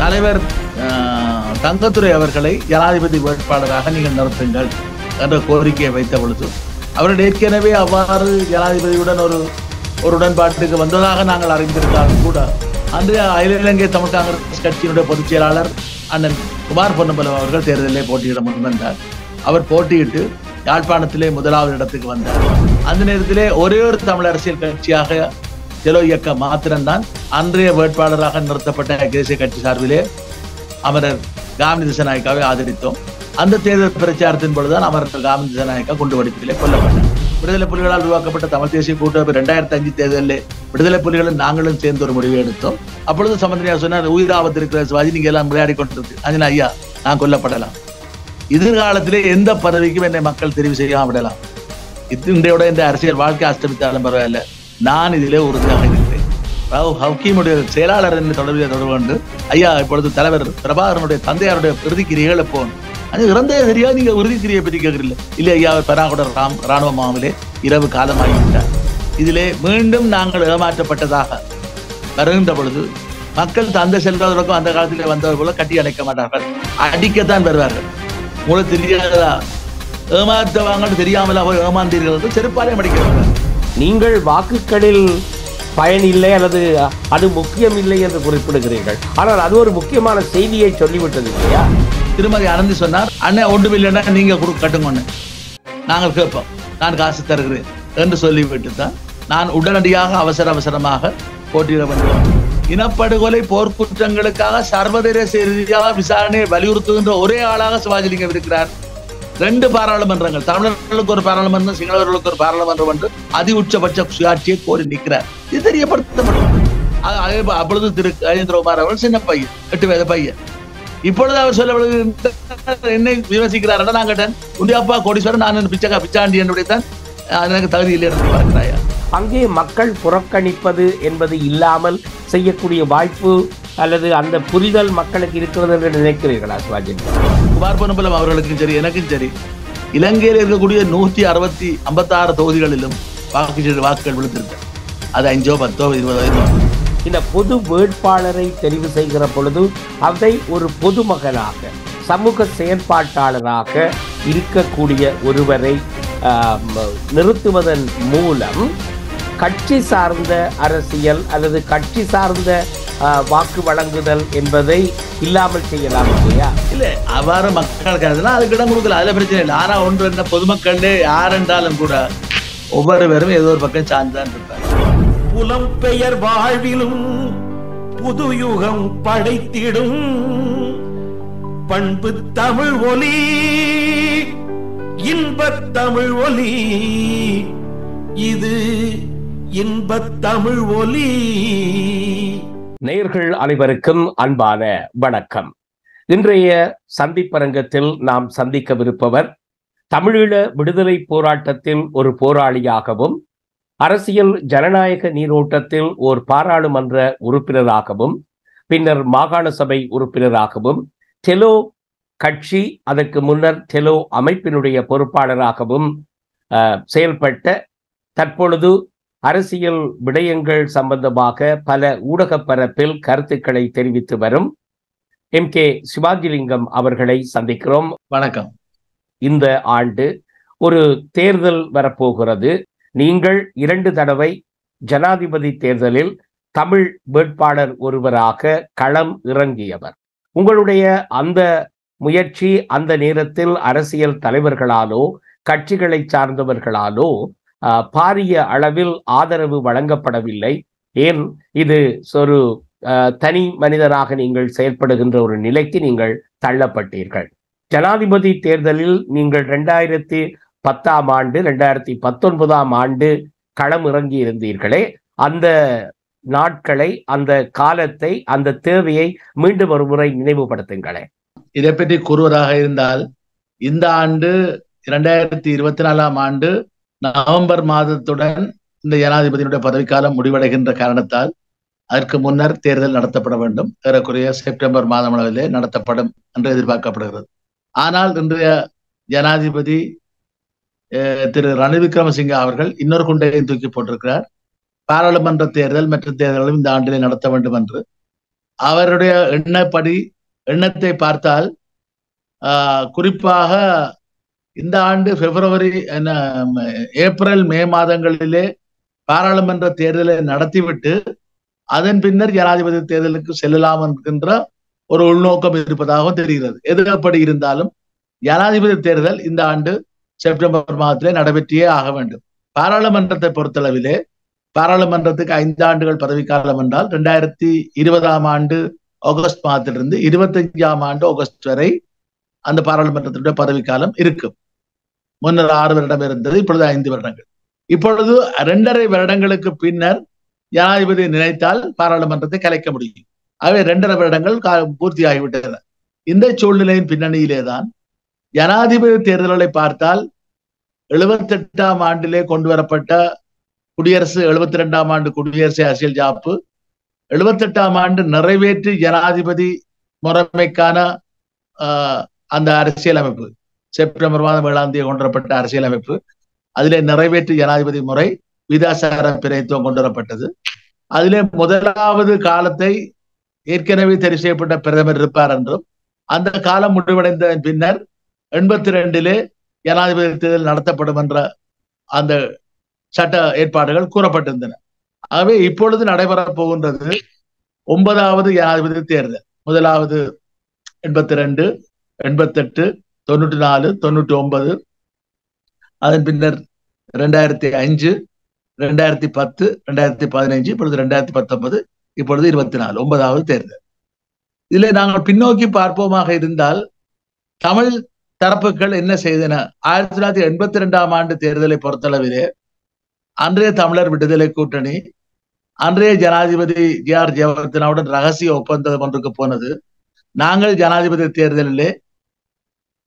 தலைவர் தங்கத்துறை அவர்களை ஜனாதிபதி வேட்பாளராக நீங்கள் நடத்துங்கள் என்ற கோரிக்கையை வைத்த பொழுது அவருடைய ஏற்கனவே அவ்வாறு ஜனாதிபதியுடன் ஒரு ஒரு உடன்பாட்டுக்கு வந்ததாக நாங்கள் அறிந்திருந்தாலும் கூட அன்று அகில இலங்கை தமிழ் காங்கிரஸ் கட்சியினுடைய பொதுச் செயலாளர் அண்ணன் குமார் பொன்னம்பலம் அவர்கள் தேர்தலிலே போட்டியிட முன்வந்தார் அவர் போட்டியிட்டு யாழ்ப்பாணத்திலே முதலாவது இடத்துக்கு வந்தார் அந்த நேரத்திலே ஒரே ஒரு தமிழ் அரசியல் கட்சியாக ஜெலோ இயக்க மாத்திரம்தான் அன்றைய வேட்பாளராக நிறுத்தப்பட்ட தேசிய கட்சி சார்பிலே அமரர் காமினி திசநாயக்காவை ஆதரித்தோம் அந்த தேர்தல் பிரச்சாரத்தின் பொழுதுதான் அமரர் காமினி திசநாயக்கா குண்டு வடிப்பிலே கொல்லப்பட்டார் விடுதலை புலிகளால் உருவாக்கப்பட்ட தமிழ் தேசிய கூட்டமைப்பு ரெண்டாயிரத்தி அஞ்சு தேர்தலில் விடுதலை புலிகளும் நாங்களும் சேர்ந்து ஒரு முடிவு எடுத்தோம் அப்பொழுது சமந்திரியா சொன்னார் உயிராபத்து இருக்கிற சிவாஜி நீங்க எல்லாம் விளையாடி கொண்டிருக்கு அஞ்சனா ஐயா நான் கொல்லப்படலாம் எதிர்காலத்திலே எந்த பதவிக்கும் என்னை மக்கள் தெரிவு செய்யாம விடலாம் இது இன்றையோட இந்த அரசியல் வாழ்க்கை அஸ்தமித்தாலும் பரவாயில்லை நான் இதிலே உறுதியாக இருக்கிறேன் ஹக்கீமுடைய செயலாளர் என்று தொடர்பில் தொடர்பு கொண்டு ஐயா இப்பொழுது தலைவர் பிரபாகரனுடைய தந்தையாருடைய பிரதிக்கிரிகள் எப்போ அது இறந்தே சரியா நீங்கள் உறுதிக்கிரியை பற்றி கேட்கறீங்க இல்லை ஐயா பெராகுட ராம் இராணுவ மாவிலே இரவு காலமாகி விட்டார் இதிலே மீண்டும் நாங்கள் ஏமாற்றப்பட்டதாக வருகின்ற பொழுது மக்கள் தந்தை செல்வதற்கும் அந்த காலத்திலே வந்தவர் போல கட்டி அடைக்க மாட்டார்கள் அடிக்கத்தான் வருவார்கள் உங்களுக்கு தெரியாததா ஏமாற்றவாங்கன்னு தெரியாமலா போய் ஏமாந்தீர்கள் செருப்பாலே மடிக்கிறார்கள் நீங்கள் வாக்குகளில் பயன் இல்லை அல்லது அது முக்கியம் இல்லை என்று குறிப்பிடுகிறீர்கள் ஆனால் அது ஒரு முக்கியமான செய்தியை சொல்லிவிட்டது இல்லையா திருமதி அனந்தி சொன்னார் அண்ணன் ஒன்றும் இல்லைன்னா நீங்க கட்டுங்கன்னு நாங்கள் கேட்போம் நான் காசு தருகிறேன் என்று சொல்லிவிட்டு தான் நான் உடனடியாக அவசர அவசரமாக போட்டியிட வேண்டும் இனப்படுகொலை போர்க்குற்றங்களுக்காக சர்வதேச ரீதியாக விசாரணையை வலியுறுத்துகின்ற ஒரே ஆளாக சிவாஜிலிங்கம் இருக்கிறார் ரெண்டு பாராளுமன்றங்கள் தமிழர்களுக்கு ஒரு பாராளுமன்றம் சிங்களவர்களுக்கு ஒரு பாராளுமன்றம் என்று அதி உச்சபட்ச சுயாட்சியை கோரி நிற்கிறார் இது தெரியப்படுத்தப்படும் அப்பொழுது திரு ராஜேந்திரகுமார் அவர்கள் சின்ன பையன் எட்டு வயது பையன் இப்பொழுது அவர் சொல்ல என்னை விமர்சிக்கிறார் நான் கேட்டேன் உண்டி அப்பா கோடீஸ்வரன் நான் பிச்சகா பிச்சாண்டி என்னுடைய தான் எனக்கு தகுதி இல்லை என்று பார்க்கிறாயா அங்கே மக்கள் புறக்கணிப்பது என்பது இல்லாமல் செய்யக்கூடிய வாய்ப்பு அல்லது அந்த புரிதல் மக்களுக்கு இருக்கிறது என்று நினைக்கிறீர்களா சிவாஜின் குமார் பொன்னம்பலம் அவர்களுக்கும் சரி எனக்கும் சரி இலங்கையில் இருக்கக்கூடிய நூற்றி அறுபத்தி ஐம்பத்தாறு தொகுதிகளிலும் வாக்கு வாக்குகள் விழுந்திருக்க அது அஞ்சோ பத்தோ இருபதோ இந்த பொது வேட்பாளரை தெரிவு செய்கிற பொழுது அதை ஒரு பொதுமகனாக சமூக செயற்பாட்டாளராக இருக்கக்கூடிய ஒருவரை நிறுத்துவதன் மூலம் கட்சி சார்ந்த அரசியல் அல்லது கட்சி சார்ந்த வாக்கு வழங்குதல் என்பதை இல்லாமல் செய்யலாம் இல்லையா இல்ல அவ்வாறு மக்களுக்கு அதெல்லாம் அதுக்கு இடம் கொடுக்கல அதுல பிரச்சனை இல்லை ஆனா ஒன்று என்ன பொதுமக்கள் யார் என்றாலும் கூட ஒவ்வொருவரும் ஏதோ ஒரு பக்கம் சார்ந்தான் இருப்பார் புலம்பெயர் வாழ்விலும் புது யுகம் படைத்திடும் பண்பு தமிழ் ஒலி இன்பத் தமிழ் ஒலி இது இன்பத் தமிழ் ஒலி நேர்கள் அனைவருக்கும் அன்பான வணக்கம் இன்றைய சந்திப்பரங்கத்தில் நாம் சந்திக்கவிருப்பவர் தமிழீழ விடுதலை போராட்டத்தில் ஒரு போராளியாகவும் அரசியல் ஜனநாயக நீரோட்டத்தில் ஓர் பாராளுமன்ற உறுப்பினராகவும் பின்னர் மாகாண சபை உறுப்பினராகவும் டெலோ கட்சி அதற்கு முன்னர் டெலோ அமைப்பினுடைய பொறுப்பாளராகவும் செயல்பட்ட தற்பொழுது அரசியல் விடயங்கள் சம்பந்தமாக பல ஊடக பரப்பில் கருத்துக்களை தெரிவித்து வரும் எம் கே சிவாஜிலிங்கம் அவர்களை சந்திக்கிறோம் வணக்கம் இந்த ஆண்டு ஒரு தேர்தல் வரப்போகிறது நீங்கள் இரண்டு தடவை ஜனாதிபதி தேர்தலில் தமிழ் வேட்பாளர் ஒருவராக களம் இறங்கியவர் உங்களுடைய அந்த முயற்சி அந்த நேரத்தில் அரசியல் தலைவர்களாலோ கட்சிகளை சார்ந்தவர்களாலோ பாரிய அளவில் ஆதரவு வழங்கப்படவில்லை ஏன் இது ஒரு தனி மனிதராக நீங்கள் செயல்படுகின்ற ஒரு நிலைக்கு நீங்கள் தள்ளப்பட்டீர்கள் ஜனாதிபதி தேர்தலில் நீங்கள் ரெண்டாயிரத்தி பத்தாம் ஆண்டு ரெண்டாயிரத்தி பத்தொன்பதாம் ஆண்டு களம் இறங்கி இருந்தீர்களே அந்த நாட்களை அந்த காலத்தை அந்த தேவையை மீண்டும் ஒரு முறை நினைவுபடுத்துங்களேன் இதை பற்றி கூறுவராக இருந்தால் இந்த ஆண்டு இரண்டாயிரத்தி இருபத்தி நாலாம் ஆண்டு நவம்பர் மாதத்துடன் இந்த ஜனாதிபதியினுடைய பதவிக்காலம் முடிவடைகின்ற காரணத்தால் அதற்கு முன்னர் தேர்தல் நடத்தப்பட வேண்டும் ஏறக்குறைய செப்டம்பர் மாதம் அளவிலே நடத்தப்படும் என்று எதிர்பார்க்கப்படுகிறது ஆனால் இன்றைய ஜனாதிபதி திரு ரணில் விக்ரமசிங்க அவர்கள் இன்னொரு குண்டையை தூக்கி போட்டிருக்கிறார் பாராளுமன்ற தேர்தல் மற்ற தேர்தல்களும் இந்த ஆண்டிலே நடத்த வேண்டும் என்று அவருடைய எண்ணப்படி எண்ணத்தை பார்த்தால் குறிப்பாக இந்த ஆண்டு பிப்ரவரி ஏப்ரல் மே மாதங்களிலே பாராளுமன்ற தேர்தலை நடத்திவிட்டு அதன் பின்னர் ஜனாதிபதி தேர்தலுக்கு செல்லலாம் என்கின்ற ஒரு உள்நோக்கம் இருப்பதாகவும் தெரிகிறது எது இருந்தாலும் ஜனாதிபதி தேர்தல் இந்த ஆண்டு செப்டம்பர் மாதத்திலே நடைபெற்றே ஆக வேண்டும் பாராளுமன்றத்தை பொறுத்தளவிலே பாராளுமன்றத்துக்கு ஐந்து ஆண்டுகள் பதவிக்காலம் என்றால் ரெண்டாயிரத்தி இருபதாம் ஆண்டு ஆகஸ்ட் மாதத்திலிருந்து இருபத்தஞ்சாம் ஆண்டு ஆகஸ்ட் வரை அந்த பாராளுமன்றத்தினுடைய பதவிக்காலம் இருக்கும் முன்னர் ஆறு வருடம் இருந்தது இப்பொழுது ஐந்து வருடங்கள் இப்பொழுது இரண்டரை வருடங்களுக்கு பின்னர் ஜனாதிபதி நினைத்தால் பாராளுமன்றத்தை கலைக்க முடியும் ஆகவே இரண்டரை வருடங்கள் பூர்த்தி ஆகிவிட்டன இந்த சூழ்நிலையின் பின்னணியிலே தான் ஜனாதிபதி தேர்தல்களை பார்த்தால் எழுபத்தி எட்டாம் ஆண்டிலே கொண்டு வரப்பட்ட குடியரசு எழுபத்தி ரெண்டாம் ஆண்டு குடியரசு அரசியல் ஜாப்பு எழுபத்தி எட்டாம் ஆண்டு நிறைவேற்று ஜனாதிபதி முறைமைக்கான அந்த அரசியல் அமைப்பு செப்டம்பர் மாதம் ஏழாம் தேதி கொண்டுவரப்பட்ட அரசியலமைப்பு அதிலே நிறைவேற்று ஜனாதிபதி முறை விதாசார பிரயத்துவம் கொண்டுவரப்பட்டது அதிலே முதலாவது காலத்தை ஏற்கனவே தெரிவு செய்யப்பட்ட பிரதமர் இருப்பார் என்றும் அந்த காலம் முடிவடைந்த பின்னர் எண்பத்தி ரெண்டிலே ஜனாதிபதி தேர்தல் நடத்தப்படும் என்ற அந்த சட்ட ஏற்பாடுகள் கூறப்பட்டிருந்தன ஆகவே இப்பொழுது நடைபெறப் போகின்றது ஒன்பதாவது ஜனாதிபதி தேர்தல் முதலாவது எண்பத்தி ரெண்டு எண்பத்தெட்டு தொண்ணூற்றி நாலு தொண்ணூற்றி ஒன்பது அதன் பின்னர் ரெண்டாயிரத்தி அஞ்சு ரெண்டாயிரத்தி பத்து ரெண்டாயிரத்தி பதினைஞ்சு இப்பொழுது ரெண்டாயிரத்தி பத்தொன்பது இப்பொழுது இருபத்தி நாலு ஒன்பதாவது தேர்தல் இதில் நாங்கள் பின்னோக்கி பார்ப்போமாக இருந்தால் தமிழ் தரப்புகள் என்ன செய்தன ஆயிரத்தி தொள்ளாயிரத்தி எண்பத்தி ரெண்டாம் ஆண்டு தேர்தலை பொறுத்தளவிலே அன்றைய தமிழர் விடுதலை கூட்டணி அன்றைய ஜனாதிபதி ஜி ஆர் ஜெயவர்தனாவுடன் ரகசிய ஒப்பந்தம் ஒன்றுக்கு போனது நாங்கள் ஜனாதிபதி தேர்தலிலே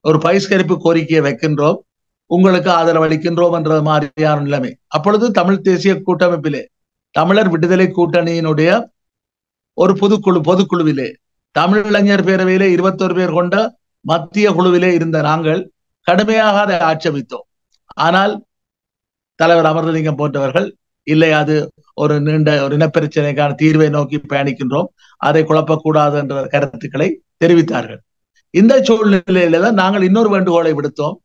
ஒரு பகிஷ்கரிப்பு கோரிக்கையை வைக்கின்றோம் உங்களுக்கு ஆதரவளிக்கின்றோம் என்ற மாதிரியான நிலைமை அப்பொழுது தமிழ் தேசிய கூட்டமைப்பிலே தமிழர் விடுதலை கூட்டணியினுடைய ஒரு பொதுக்குழு பொதுக்குழுவிலே தமிழிளைஞர் பேரவையிலே இருபத்தொரு பேர் கொண்ட மத்திய குழுவிலே இருந்த நாங்கள் கடுமையாக அதை ஆட்சேபித்தோம் ஆனால் தலைவர் அமர்தலிங்கம் போன்றவர்கள் இல்லை அது ஒரு நீண்ட ஒரு இனப்பிரச்சனைக்கான தீர்வை நோக்கி பயணிக்கின்றோம் அதை குழப்பக்கூடாது என்ற கருத்துக்களை தெரிவித்தார்கள் இந்த சூழ்நிலையில தான் நாங்கள் இன்னொரு வேண்டுகோளை விடுத்தோம்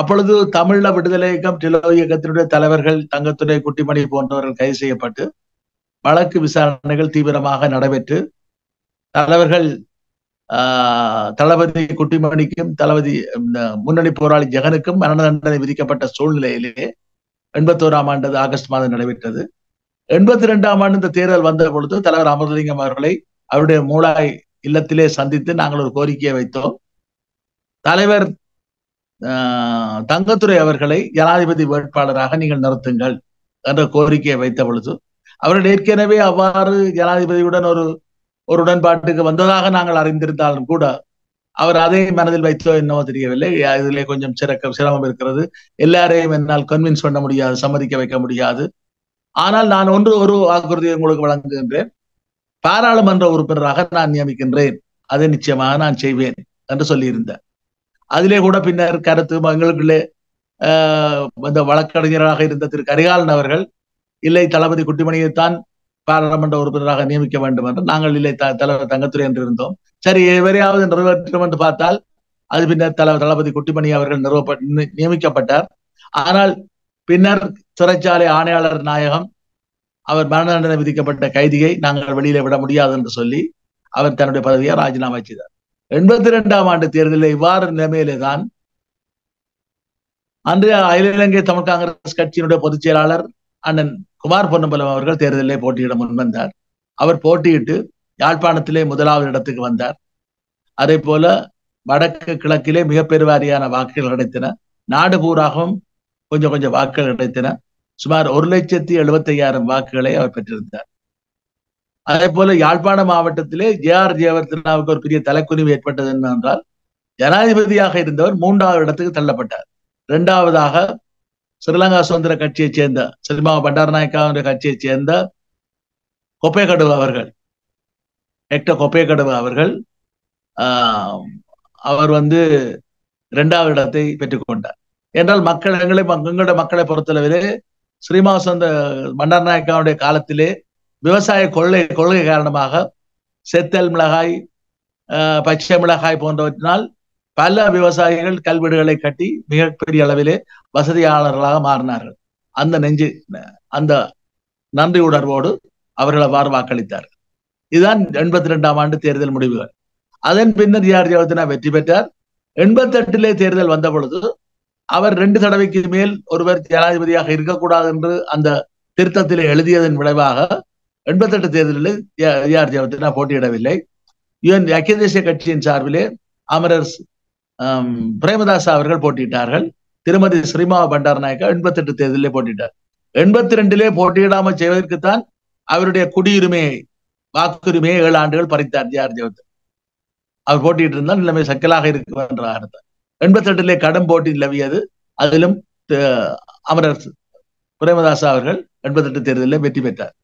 அப்பொழுது தமிழ விடுதலை இயக்கம் திலோ இயக்கத்தினுடைய தலைவர்கள் தங்கத்துறை குட்டிமணி போன்றவர்கள் கைது செய்யப்பட்டு வழக்கு விசாரணைகள் தீவிரமாக நடைபெற்று தலைவர்கள் தளபதி குட்டிமணிக்கும் தளபதி முன்னணி போராளி ஜெகனுக்கும் மரண தண்டனை விதிக்கப்பட்ட சூழ்நிலையிலே எண்பத்தோராம் ஆண்டு ஆகஸ்ட் மாதம் நடைபெற்றது எண்பத்தி ரெண்டாம் ஆண்டு இந்த தேர்தல் வந்த பொழுது தலைவர் அமர்லிங்கம் அவர்களை அவருடைய மூளாய் இல்லத்திலே சந்தித்து நாங்கள் ஒரு கோரிக்கையை வைத்தோம் தலைவர் தங்கத்துறை அவர்களை ஜனாதிபதி வேட்பாளராக நீங்கள் நிறுத்துங்கள் என்ற கோரிக்கையை வைத்த பொழுது அவர்கள் ஏற்கனவே அவ்வாறு ஜனாதிபதியுடன் ஒரு ஒரு உடன்பாட்டுக்கு வந்ததாக நாங்கள் அறிந்திருந்தாலும் கூட அவர் அதே மனதில் வைத்தோ என்னவோ தெரியவில்லை இதிலே கொஞ்சம் சிறக்க சிரமம் இருக்கிறது எல்லாரையும் என்னால் கன்வின்ஸ் பண்ண முடியாது சம்மதிக்க வைக்க முடியாது ஆனால் நான் ஒன்று ஒரு வாக்குறுதியை உங்களுக்கு வழங்குகின்றேன் பாராளுமன்ற உறுப்பினராக நான் நியமிக்கின்றேன் அதை நிச்சயமாக நான் செய்வேன் என்று சொல்லியிருந்தேன் அதிலே கூட பின்னர் கருத்து மங்களுக்குள்ளே இந்த வழக்கறிஞராக இருந்த திரு கரிகாலன் அவர்கள் இல்லை தளபதி குட்டிமணியைத்தான் பாராளுமன்ற உறுப்பினராக நியமிக்க வேண்டும் என்று நாங்கள் இல்லை தலைவர் தங்கத்துறை என்று இருந்தோம் சரி எவரையாவது நிறைவேற்றும் என்று பார்த்தால் அது பின்னர் தலைவர் தளபதி குட்டிமணி அவர்கள் நிறுவப்ப நியமிக்கப்பட்டார் ஆனால் பின்னர் சிறைச்சாலை ஆணையாளர் நாயகம் அவர் மரண தண்டனை விதிக்கப்பட்ட கைதியை நாங்கள் வெளியில விட முடியாது என்று சொல்லி அவர் தன்னுடைய பதவியை ராஜினாமா செய்தார் எண்பத்தி ரெண்டாம் ஆண்டு தேர்தலில் இவ்வாறு நிலைமையிலே தான் அன்றைய அகில இலங்கை தமிழ் காங்கிரஸ் கட்சியினுடைய பொதுச் செயலாளர் அண்ணன் குமார் பொன்னம்பலம் அவர்கள் தேர்தலிலே போட்டியிட முன்வந்தார் அவர் போட்டியிட்டு யாழ்ப்பாணத்திலே முதலாவது இடத்துக்கு வந்தார் அதே போல வடக்கு கிழக்கிலே மிக பெருவாரியான வாக்குகள் கிடைத்தன நாடு பூராகவும் கொஞ்சம் கொஞ்சம் வாக்குகள் கிடைத்தன சுமார் ஒரு லட்சத்தி எழுபத்தி ஐயாயிரம் வாக்குகளை அவர் பெற்றிருந்தார் அதே போல யாழ்ப்பாண மாவட்டத்திலே ஜே ஆர் ஜெயவர்தனாவுக்கு ஒரு பெரிய தலைக்குனிவு ஏற்பட்டது என்னென்றால் ஜனாதிபதியாக இருந்தவர் மூன்றாவது இடத்துக்கு தள்ளப்பட்டார் இரண்டாவதாக ஸ்ரீலங்கா சுதந்திர கட்சியைச் சேர்ந்த பண்டாரநாயக்கா என்ற கட்சியைச் சேர்ந்த கொப்பேகடுவு அவர்கள் ஹெக்டர் கொப்பேகடுவு அவர்கள் அவர் வந்து இரண்டாவது இடத்தை பெற்றுக்கொண்டார் என்றால் மக்கள் எங்களை எங்களுடைய மக்களை பொறுத்தளவிலே ஸ்ரீமாஸ் அந்த பண்டார் நாயக்காவுடைய காலத்திலே விவசாய கொள்ளை கொள்கை காரணமாக செத்தல் மிளகாய் பச்சை மிளகாய் போன்றவற்றினால் பல விவசாயிகள் கல்வீடுகளை கட்டி மிகப்பெரிய அளவிலே வசதியாளர்களாக மாறினார்கள் அந்த நெஞ்சு அந்த நன்றி உணர்வோடு அவர்களை வார் வாக்களித்தார்கள் இதுதான் எண்பத்தி ரெண்டாம் ஆண்டு தேர்தல் முடிவுகள் அதன் பின்னர் யார் ஜெயவர்தனா வெற்றி பெற்றார் எண்பத்தி எட்டிலே தேர்தல் வந்த பொழுது அவர் ரெண்டு தடவைக்கு மேல் ஒருவர் ஜனாதிபதியாக இருக்கக்கூடாது என்று அந்த திருத்தத்தில் எழுதியதன் விளைவாக எட்டு தேர்தலில் ஏஆர் ஜெயவர்தனா போட்டியிடவில்லை யுஎன் ஐக்கிய தேசிய கட்சியின் சார்பிலே அமரர் பிரேமதாஸ் அவர்கள் போட்டியிட்டார்கள் திருமதி ஸ்ரீமாவ பண்டாரநாயக்கா எண்பத்தெட்டு தேர்தலிலே போட்டியிட்டார் எண்பத்தி ரெண்டிலே போட்டியிடாமல் செய்வதற்குத்தான் அவருடைய குடியுரிமையை வாக்குரிமையை ஏழு ஆண்டுகள் பறித்தார் ஜே ஆர் ஜெயவர்தன் அவர் போட்டியிட்டிருந்தால் நிலைமை சக்கலாக இருக்கும் என்ற அர்த்தம் எண்பத்தி எட்டுலே கடும் போட்டி நிலவியது அதிலும் அமரர் பிரேமதாஸ் அவர்கள் எண்பத்தி எட்டு தேர்தலில் வெற்றி பெற்றார்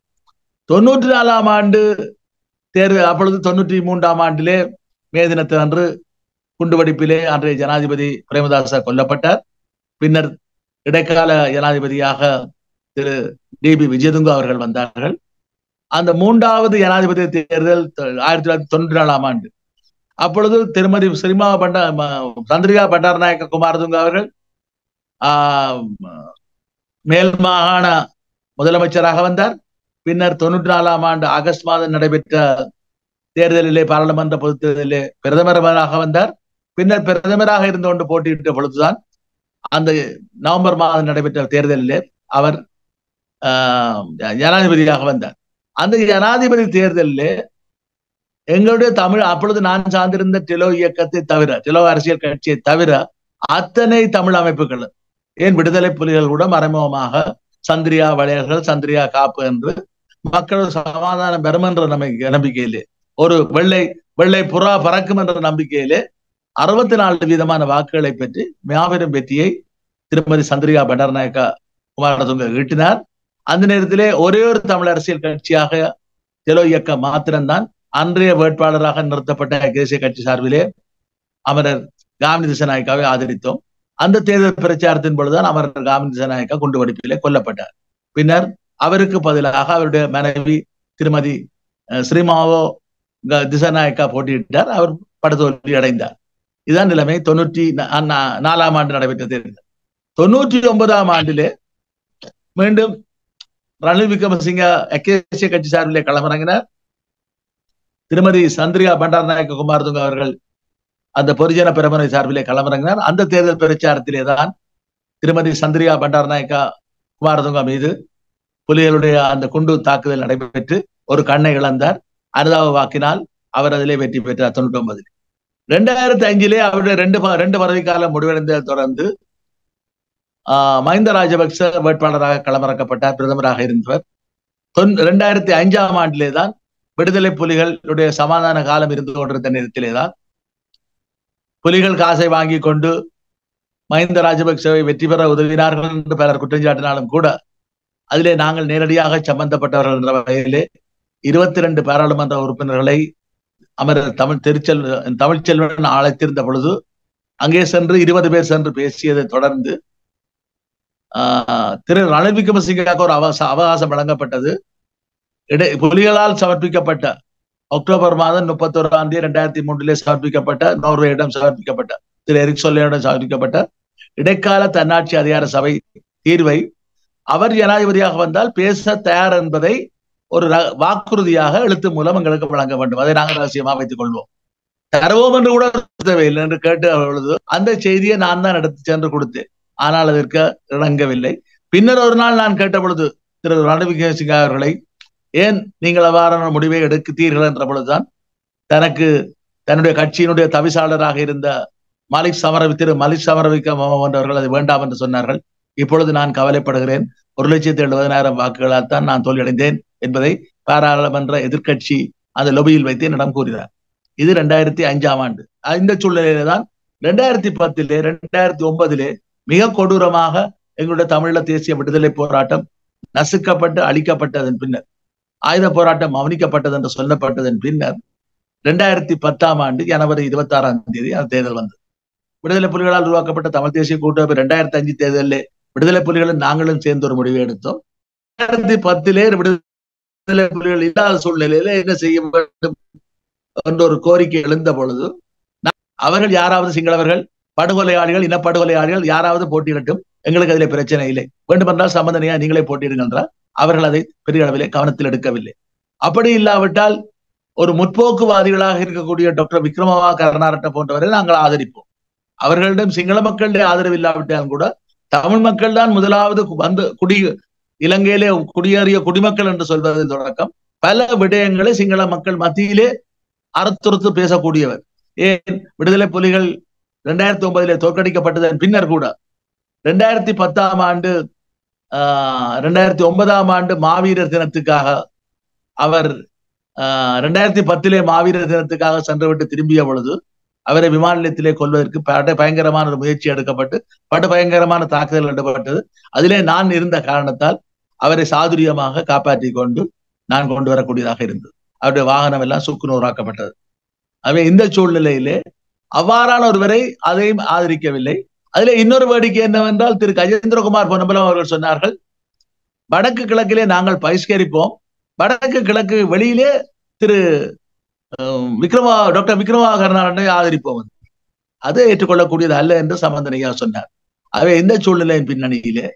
தொண்ணூற்றி நாலாம் ஆண்டு தேர்தல் அப்பொழுது தொண்ணூற்றி மூன்றாம் ஆண்டிலே மே தினத்தில் அன்று குண்டுவெடிப்பிலே அன்றைய ஜனாதிபதி பிரேமதாசா கொல்லப்பட்டார் பின்னர் இடைக்கால ஜனாதிபதியாக திரு டி பி விஜயதுங்க அவர்கள் வந்தார்கள் அந்த மூன்றாவது ஜனாதிபதி தேர்தல் ஆயிரத்தி தொள்ளாயிரத்தி தொண்ணூற்றி நாலாம் ஆண்டு அப்பொழுது திருமதி சிரிமா பண்ட சந்திரிகா பண்டாரநாயக்க குமாரதுங்க அவர்கள் மேல் மாகாண முதலமைச்சராக வந்தார் பின்னர் தொண்ணூற்றி நாலாம் ஆண்டு ஆகஸ்ட் மாதம் நடைபெற்ற தேர்தலிலே பாராளுமன்ற பொது தேர்தலிலே பிரதமராக வந்தார் பின்னர் பிரதமராக இருந்து கொண்டு போட்டியிட்ட பொழுதுதான் அந்த நவம்பர் மாதம் நடைபெற்ற தேர்தலிலே அவர் ஜனாதிபதியாக வந்தார் அந்த ஜனாதிபதி தேர்தலிலே எங்களுடைய தமிழ் அப்பொழுது நான் சார்ந்திருந்த டெலோ இயக்கத்தை தவிர டெலோ அரசியல் கட்சியை தவிர அத்தனை தமிழ் அமைப்புகள் ஏன் விடுதலை புலிகள் கூட மறைமுகமாக சந்திரியா வளையர்கள் சந்திரியா காப்பு என்று மக்கள் சமாதானம் பெறும் என்ற நம்பிக்கை நம்பிக்கையிலே ஒரு வெள்ளை வெள்ளை புறா பறக்கும் என்ற நம்பிக்கையிலே அறுபத்தி நாலு வீதமான வாக்குகளை பெற்று மாபெரும் வெற்றியை திருமதி சந்திரிகா பண்டர்நாயக்கா குமாரதுங்க ஈட்டினார் அந்த நேரத்திலே ஒரே ஒரு தமிழ் அரசியல் கட்சியாக தெலோ இயக்கம் மாத்திரம்தான் அன்றைய வேட்பாளராக நிறுத்தப்பட்ட தேசிய கட்சி சார்பிலே அமரர் காமினி திசநாயக்காவை ஆதரித்தோம் அந்த தேர்தல் பிரச்சாரத்தின் பொழுதுதான் அமரர் காமினி திசநாயக்கா குண்டு வடிப்பிலே கொல்லப்பட்டார் பின்னர் அவருக்கு பதிலாக அவருடைய மனைவி திருமதி ஸ்ரீமாவோ திசநாயக்கா போட்டியிட்டார் அவர் படுதோல்வி அடைந்தார் இதுதான் நிலைமை தொண்ணூற்றி நாலாம் ஆண்டு நடைபெற்ற தேர்தல் தொண்ணூற்றி ஒன்பதாம் ஆண்டிலே மீண்டும் ரணில் விக்ரமசிங்க அக்கேசிய கட்சி சார்பிலே களமிறங்கினார் திருமதி சந்திரிகா பண்டாரநாயக்க குமாரதுங்க அவர்கள் அந்த பொதுஜன பெருமனை சார்பிலே களமிறங்கினார் அந்த தேர்தல் பிரச்சாரத்திலே தான் திருமதி சந்திரிகா பண்டாரநாயக்கா குமாரதுங்க மீது புலிகளுடைய அந்த குண்டு தாக்குதல் நடைபெற்று ஒரு கண்ணை இழந்தார் அனுதாப வாக்கினால் அவர் அதிலே வெற்றி பெற்றார் தொண்ணூற்றி ஒன்பதில் ரெண்டாயிரத்தி அஞ்சிலே அவருடைய ரெண்டு ரெண்டு பதவி காலம் முடிவடைந்ததை தொடர்ந்து மஹிந்த ராஜபக்ச வேட்பாளராக களமிறக்கப்பட்டார் பிரதமராக இருந்தவர் தொன் ரெண்டாயிரத்தி அஞ்சாம் ஆண்டிலே தான் விடுதலை புலிகளுடைய சமாதான காலம் இருந்து கொண்டிருந்த நேரத்திலேதான் புலிகள் காசை வாங்கி கொண்டு மஹிந்த ராஜபக்சவை வெற்றி பெற உதவினார்கள் என்று பலர் குற்றஞ்சாட்டினாலும் கூட அதிலே நாங்கள் நேரடியாக சம்பந்தப்பட்டவர்கள் என்ற வகையிலே இருபத்தி ரெண்டு பாராளுமன்ற உறுப்பினர்களை அமரர் தமிழ் தெருச்செல் தமிழ்ச்செல்வன் அழைத்திருந்த பொழுது அங்கே சென்று இருபது பேர் சென்று பேசியதை தொடர்ந்து திரு ரணில் விக்ரமசிங்காவுக்கு ஒரு அவகாசம் வழங்கப்பட்டது இடை புலிகளால் சமர்ப்பிக்கப்பட்ட அக்டோபர் மாதம் முப்பத்தி ஒராம் தேதி ரெண்டாயிரத்தி மூன்றிலே சமர்ப்பிக்கப்பட்ட நோர்வேயிடம் சமர்ப்பிக்கப்பட்ட திரு எரிக் சொல்லையிடம் சமர்ப்பிக்கப்பட்ட இடைக்கால தன்னாட்சி அதிகார சபை தீர்வை அவர் ஜனாதிபதியாக வந்தால் பேச தயார் என்பதை ஒரு வாக்குறுதியாக எழுத்து மூலம் எங்களுக்கு வழங்க வேண்டும் அதை நாங்கள் ரகசியமா வைத்துக் கொள்வோம் தருவோம் என்று கூட தேவையில்லை என்று கேட்டு அவ்வளவு அந்த செய்தியை நான் தான் எடுத்து சென்று கொடுத்தேன் ஆனால் அதற்கு இணங்கவில்லை பின்னர் ஒரு நாள் நான் கேட்ட பொழுது திரு சிங் அவர்களை ஏன் நீங்கள் அவ்வாறான முடிவை எடுக்கிறீர்கள் என்ற பொழுதுதான் தனக்கு தன்னுடைய கட்சியினுடைய தவிசாளராக இருந்த மலிக் சமரவி திரு மலிக் சமரவிக்க போன்றவர்கள் அது வேண்டாம் என்று சொன்னார்கள் இப்பொழுது நான் கவலைப்படுகிறேன் ஒரு லட்சத்தி எழுபதனாயிரம் வாக்குகளால் தான் நான் தோல்வியடைந்தேன் என்பதை பாராளுமன்ற எதிர்கட்சி அந்த லொபியில் வைத்து என்னிடம் கூறினார் இது ரெண்டாயிரத்தி அஞ்சாம் ஆண்டு இந்த சூழ்நிலையில தான் ரெண்டாயிரத்தி பத்திலே ரெண்டாயிரத்தி ஒன்பதிலே மிக கொடூரமாக எங்களுடைய தமிழீழ தேசிய விடுதலை போராட்டம் நசுக்கப்பட்டு அழிக்கப்பட்டதன் பின்னர் ஆயுத போராட்டம் அவனிக்கப்பட்டது என்று சொல்லப்பட்டதன் பின்னர் இரண்டாயிரத்தி பத்தாம் ஆண்டு ஜனவரி இருபத்தி ஆறாம் தேதி அந்த தேர்தல் வந்தது விடுதலை புலிகளால் உருவாக்கப்பட்ட தமிழ் தேசிய கூட்டமைப்பு இரண்டாயிரத்தி அஞ்சு தேர்தலில் விடுதலை புலிகளும் நாங்களும் சேர்ந்து ஒரு முடிவு எடுத்தோம் ரெண்டாயிரத்தி பத்திலே விடுதலை புலிகள் இல்லாத சூழ்நிலையில என்ன செய்ய வேண்டும் என்ற ஒரு கோரிக்கை எழுந்த பொழுது அவர்கள் யாராவது சிங்களவர்கள் படுகொலையாளிகள் இனப்படுகொலையாளிகள் யாராவது போட்டியிடட்டும் எங்களுக்கு அதில் பிரச்சனை இல்லை வேண்டுமென்றால் சம்பந்தனையா நீங்களே போட்டியிடுங்கன்றால் அவர்கள் அதை பெரிய அளவில் கவனத்தில் எடுக்கவில்லை அப்படி இல்லாவிட்டால் ஒரு முற்போக்குவாதிகளாக இருக்கக்கூடிய டாக்டர் விக்ரமவா கருணாரட்ட போன்றவரை நாங்கள் ஆதரிப்போம் அவர்களிடம் சிங்கள மக்களுடைய ஆதரவு இல்லாவிட்டாலும் கூட தமிழ் மக்கள் தான் முதலாவது வந்து குடி இலங்கையிலே குடியேறிய குடிமக்கள் என்று சொல்வதை தொடக்கம் பல விடயங்களை சிங்கள மக்கள் மத்தியிலே அறுத்துறுத்து பேசக்கூடியவர் ஏன் விடுதலை புலிகள் இரண்டாயிரத்தி ஒன்பதிலே தோற்கடிக்கப்பட்டதன் பின்னர் கூட இரண்டாயிரத்தி பத்தாம் ஆண்டு ரெண்டாயிரத்தி ஒன்பதாம் ஆண்டு மாவீரர் தினத்துக்காக அவர் ரெண்டாயிரத்தி பத்திலே மாவீரர் தினத்துக்காக சென்றுவிட்டு திரும்பிய பொழுது அவரை விமான நிலையத்திலே கொள்வதற்கு பட பயங்கரமான ஒரு முயற்சி எடுக்கப்பட்டு பட பயங்கரமான தாக்குதல் எடுக்கப்பட்டது அதிலே நான் இருந்த காரணத்தால் அவரை சாதுரியமாக காப்பாற்றி கொண்டு நான் கொண்டு வரக்கூடியதாக இருந்தது அவருடைய வாகனம் எல்லாம் சுக்குநூறாக்கப்பட்டது அவை இந்த சூழ்நிலையிலே அவ்வாறான ஒருவரை அதையும் ஆதரிக்கவில்லை அதுல இன்னொரு வேடிக்கை என்னவென்றால் திரு கஜேந்திரகுமார் பொன்னம்பலம் அவர்கள் சொன்னார்கள் வடக்கு கிழக்கிலே நாங்கள் பகிஷ்கரிப்போம் வடக்கு கிழக்கு வெளியிலே திரு விக்ரமா டாக்டர் விக்ரமா ஆதரிப்போம் அது ஏற்றுக்கொள்ளக்கூடியது அல்ல என்று சம்பந்தனையா சொன்னார் ஆகவே இந்த சூழ்நிலையின் பின்னணியிலே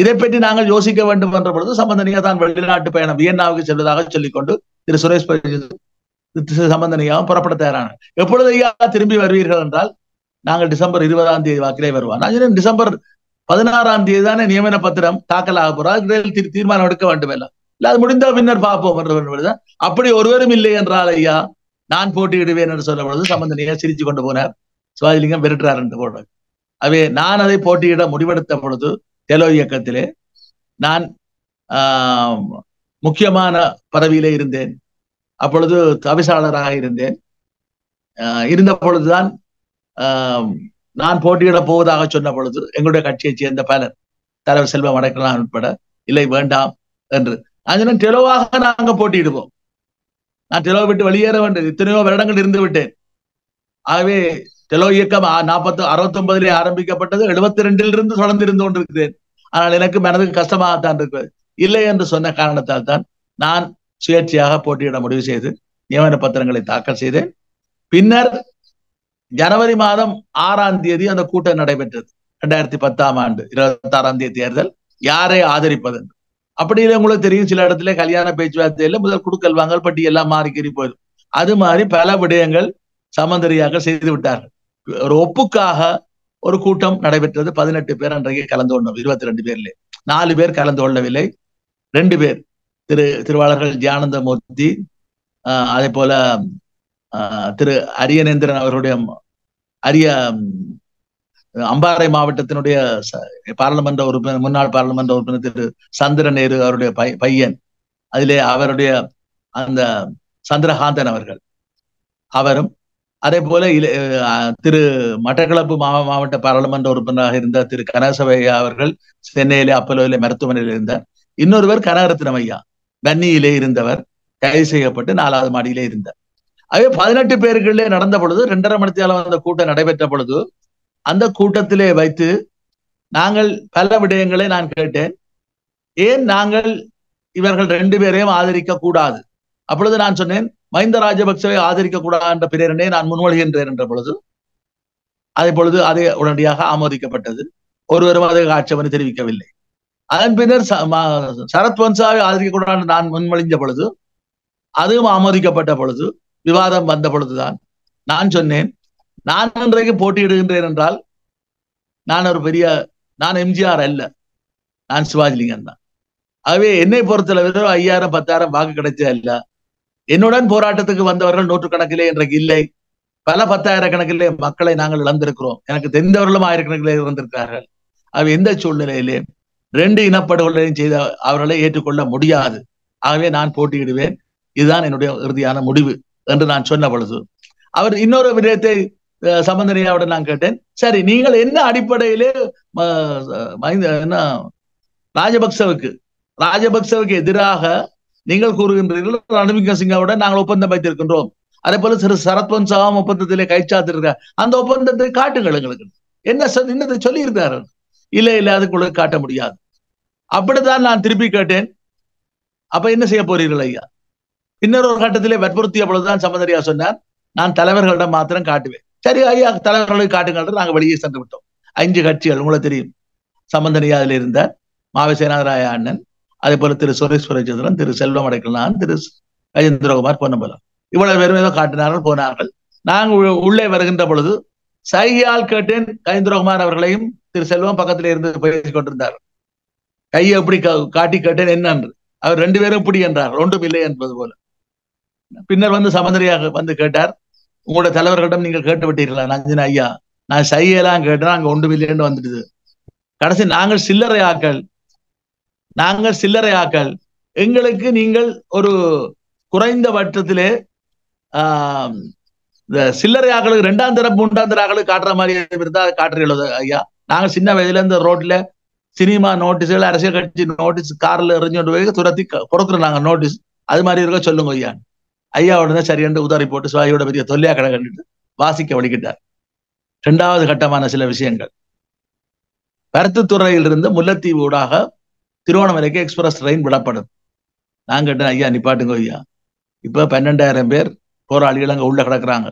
இதை பற்றி நாங்கள் யோசிக்க வேண்டும் என்ற பொழுது சம்பந்தனையா தான் வெளிநாட்டு பயணம் வியன்னாவுக்கு செல்வதாக சொல்லிக்கொண்டு திரு சுரேஷ் சம்பந்தனையாவும் புறப்பட தயாரான எப்பொழுது ஐயா திரும்பி வருவீர்கள் என்றால் நாங்கள் டிசம்பர் இருபதாம் தேதி வாக்கிலே வருவோம் நான் டிசம்பர் பதினாறாம் தேதி தானே நியமன பத்திரம் தாக்கல் ஆக போறோம் தீர்மானம் எடுக்க வேண்டும் எல்லாம் இல்ல அது முடிந்த பின்னர் பார்ப்போம் அப்படி ஒருவரும் இல்லை என்றால் ஐயா நான் போட்டியிடுவேன் என்று சொல்லப்படுது சம்பந்தனையா சிரிச்சு கொண்டு போனார் சிவாஜிலிங்கம் விரட்டுறார் என்று போடுறார் அவே நான் அதை போட்டியிட முடிவெடுத்த பொழுது தெலோ இயக்கத்திலே நான் முக்கியமான பதவியிலே இருந்தேன் அப்பொழுது தவிசாளராக இருந்தேன் இருந்த பொழுதுதான் நான் போட்டியிட போவதாக சொன்ன பொழுது எங்களுடைய கட்சியைச் சேர்ந்த பலர் தலைவர் செல்வம் அடைக்கலாம் உட்பட இல்லை வேண்டாம் என்று அஞ்சனும் தெளிவாக நாங்க போட்டியிடுவோம் நான் டெலோ விட்டு வெளியேற வேண்டும் இத்தனையோ வருடங்கள் இருந்து விட்டேன் ஆகவே தெளிவு இயக்கம் நாற்பத்தி அறுபத்தி ஒன்பதிலே ஆரம்பிக்கப்பட்டது எழுபத்தி ரெண்டில் இருந்து தொடர்ந்து இருந்து கொண்டிருக்கிறேன் ஆனால் எனக்கு மனதுக்கு கஷ்டமாகத்தான் இருக்கிறது இல்லை என்று சொன்ன காரணத்தால் தான் நான் சுயேட்சையாக போட்டியிட முடிவு செய்து நியமன பத்திரங்களை தாக்கல் செய்தேன் பின்னர் ஜனவரி மாதம் ஆறாம் தேதி அந்த கூட்டம் நடைபெற்றது ரெண்டாயிரத்தி பத்தாம் ஆண்டு இருபத்தி ஆறாம் தேதி தேர்தல் யாரை ஆதரிப்பது அப்படி இல்லை உங்களுக்கு தெரியும் சில இடத்துல கல்யாண பேச்சுவார்த்தையில முதல் குடுக்கல் வாங்கல் பட்டி எல்லாம் மாறி போயிடும் அது மாதிரி பல விடயங்கள் சமந்தரியாக செய்து விட்டார்கள் ஒரு ஒப்புக்காக ஒரு கூட்டம் நடைபெற்றது பதினெட்டு பேர் அன்றைக்கு கலந்து கொண்டோம் இருபத்தி ரெண்டு பேர்ல நாலு பேர் கலந்து கொள்ளவில்லை ரெண்டு பேர் திரு திருவாளர்கள் ஜானந்த மூர்த்தி அதே போல திரு அரியநேந்திரன் அவர்களுடைய அரிய அம்பாறை மாவட்டத்தினுடைய பாராளுமன்ற உறுப்பினர் முன்னாள் பாராளுமன்ற உறுப்பினர் திரு சந்திர நேரு அவருடைய பை பையன் அதிலே அவருடைய அந்த சந்திரகாந்தன் அவர்கள் அவரும் அதே போல திரு மட்டக்களப்பு மாவட்ட பாராளுமன்ற உறுப்பினராக இருந்த திரு கனகசபையா அவர்கள் சென்னையிலே அப்பலோயிலே மருத்துவமனையில் இருந்தார் இன்னொருவர் கனகரத்னம் ஐயா கன்னியிலே இருந்தவர் கைது செய்யப்பட்டு நாலாவது மாடியிலே இருந்தார் அதே பதினெட்டு பேருக்குள்ளே நடந்த பொழுது ரெண்டரை மணித்தால அந்த கூட்டம் நடைபெற்ற பொழுது அந்த கூட்டத்திலே வைத்து நாங்கள் பல விடயங்களை நான் கேட்டேன் ஏன் நாங்கள் இவர்கள் ரெண்டு பேரையும் ஆதரிக்க கூடாது அப்பொழுது நான் சொன்னேன் மஹிந்த ராஜபக்சவை ஆதரிக்க கூடாது என்ற பிரேரனை நான் முன்மொழிகின்றேன் என்ற பொழுது அதே பொழுது அதை உடனடியாக ஆமோதிக்கப்பட்டது ஒருவரும் அதை ஆட்சேபனை தெரிவிக்கவில்லை அதன் பின்னர் சரத் வன்சாவை ஆதரிக்க கூடாது நான் முன்மொழிந்த பொழுது அதுவும் ஆமோதிக்கப்பட்ட பொழுது விவாதம் வந்த பொழுதுதான் நான் சொன்னேன் நான் இன்றைக்கு போட்டியிடுகின்றேன் என்றால் நான் ஒரு பெரிய நான் எம்ஜிஆர் அல்ல நான் சிவாஜிலிங்கன் தான் ஆகவே என்னை பொறுத்தல விதம் ஐயாயிரம் பத்தாயிரம் வாக்கு கிடைச்சது அல்ல என்னுடன் போராட்டத்துக்கு வந்தவர்கள் நூற்றுக்கணக்கிலே இன்றைக்கு இல்லை பல பத்தாயிரக்கணக்கிலே மக்களை நாங்கள் இழந்திருக்கிறோம் எனக்கு தெரிந்தவர்களும் ஆயிரக்கணக்கிலே இழந்திருக்கிறார்கள் ஆகவே எந்த சூழ்நிலையிலே ரெண்டு இனப்படுகொலையும் செய்த அவர்களை ஏற்றுக்கொள்ள முடியாது ஆகவே நான் போட்டியிடுவேன் இதுதான் என்னுடைய இறுதியான முடிவு என்று நான் சொன்ன பொழுது அவர் இன்னொரு விடயத்தை சம்பந்தனையாவோட நான் கேட்டேன் சரி நீங்கள் என்ன அடிப்படையிலே என்ன ராஜபக்சவுக்கு ராஜபக்சவுக்கு எதிராக நீங்கள் கூறுகின்றீர்கள் ரணவிக்க சிங்காவோட நாங்கள் ஒப்பந்தம் வைத்திருக்கின்றோம் அதே போல சிறு சரத்வன் சவாம் ஒப்பந்தத்திலே கைச்சாத்திருக்க அந்த ஒப்பந்தத்தை காட்டுங்கள் எங்களுக்கு என்ன என்னதை சொல்லியிருக்காரு இல்ல இல்ல அதுக்குள்ள காட்ட முடியாது அப்படித்தான் நான் திருப்பி கேட்டேன் அப்ப என்ன செய்ய போறீர்கள் ஐயா இன்னொரு கட்டத்திலே வற்புறுத்திய பொழுதுதான் சம்பந்தரியா சொன்னார் நான் தலைவர்களிடம் மாத்திரம் காட்டுவேன் சரி ஐயா தலைவர்களை காட்டுங்கள் நாங்கள் வெளியே சென்று விட்டோம் ஐந்து கட்சிகள் உங்களுக்கு தெரியும் சம்பந்தனியா அதில் இருந்தார் மாவிசேனாதராய அண்ணன் அதே போல திரு சுரேஸ்வர சந்திரன் திரு செல்வம் அடைக்கலான் திரு ராஜேந்திரகுமார் பொன்னம்பலம் இவ்வளவு பேரும் ஏதோ காட்டினார்கள் போனார்கள் நாங்கள் உள்ளே வருகின்ற பொழுது சையால் கேட்டேன் ரஜேந்திரகுமார் அவர்களையும் திரு செல்வம் பக்கத்தில் இருந்து பேசிக் கொண்டிருந்தார் கையை எப்படி காட்டி கேட்டேன் என்ன என்று அவர் ரெண்டு பேரும் இப்படி என்றார் ஒன்றும் இல்லை என்பது போல பின்னர் வந்து சமந்தரியாக வந்து கேட்டார் உங்களோட தலைவர்களிடம் நீங்கள் கேட்டு விட்டீர்களா நஞ்சன ஐயா நான் சையெல்லாம் கேட்டேன் அங்க ஒன்று இல்லைன்னு வந்துடுது கடைசி நாங்கள் சில்லறை ஆக்கள் நாங்கள் சில்லறை ஆக்கள் எங்களுக்கு நீங்கள் ஒரு குறைந்த பட்சத்திலே இந்த சில்லறை ஆக்களுக்கு ரெண்டாம் தரம் மூன்றாம் தர ஆக்களுக்கு காட்டுற மாதிரி இருந்தா காட்டுறீங்களோ ஐயா நாங்கள் சின்ன வயதுல இந்த ரோட்ல சினிமா நோட்டீஸ்கள் அரசியல் கட்சி நோட்டீஸ் கார்ல எறிஞ்சு கொண்டு போய் துரத்தி கொடுக்குறோம் நாங்கள் நோட்டீஸ் அது மாதிரி இருக்க சொல்லுங்க ஐயா ஐயாவோட தான் சரி என்று உதாரி போட்டு சுவாமியோட பெரிய தொல்லையா கண்டுட்டு வாசிக்க வழிகிட்டார் இரண்டாவது கட்டமான சில விஷயங்கள் பருத்துத்துறையிலிருந்து முல்லைத்தீவு ஊடாக திருவோணமலைக்கு எக்ஸ்பிரஸ் ட்ரெயின் விடப்படும் நான் கேட்டேன் ஐயா நிப்பாட்டுங்க ஐயா இப்போ பன்னெண்டாயிரம் பேர் போராளிகள் அங்கே உள்ள கிடக்குறாங்க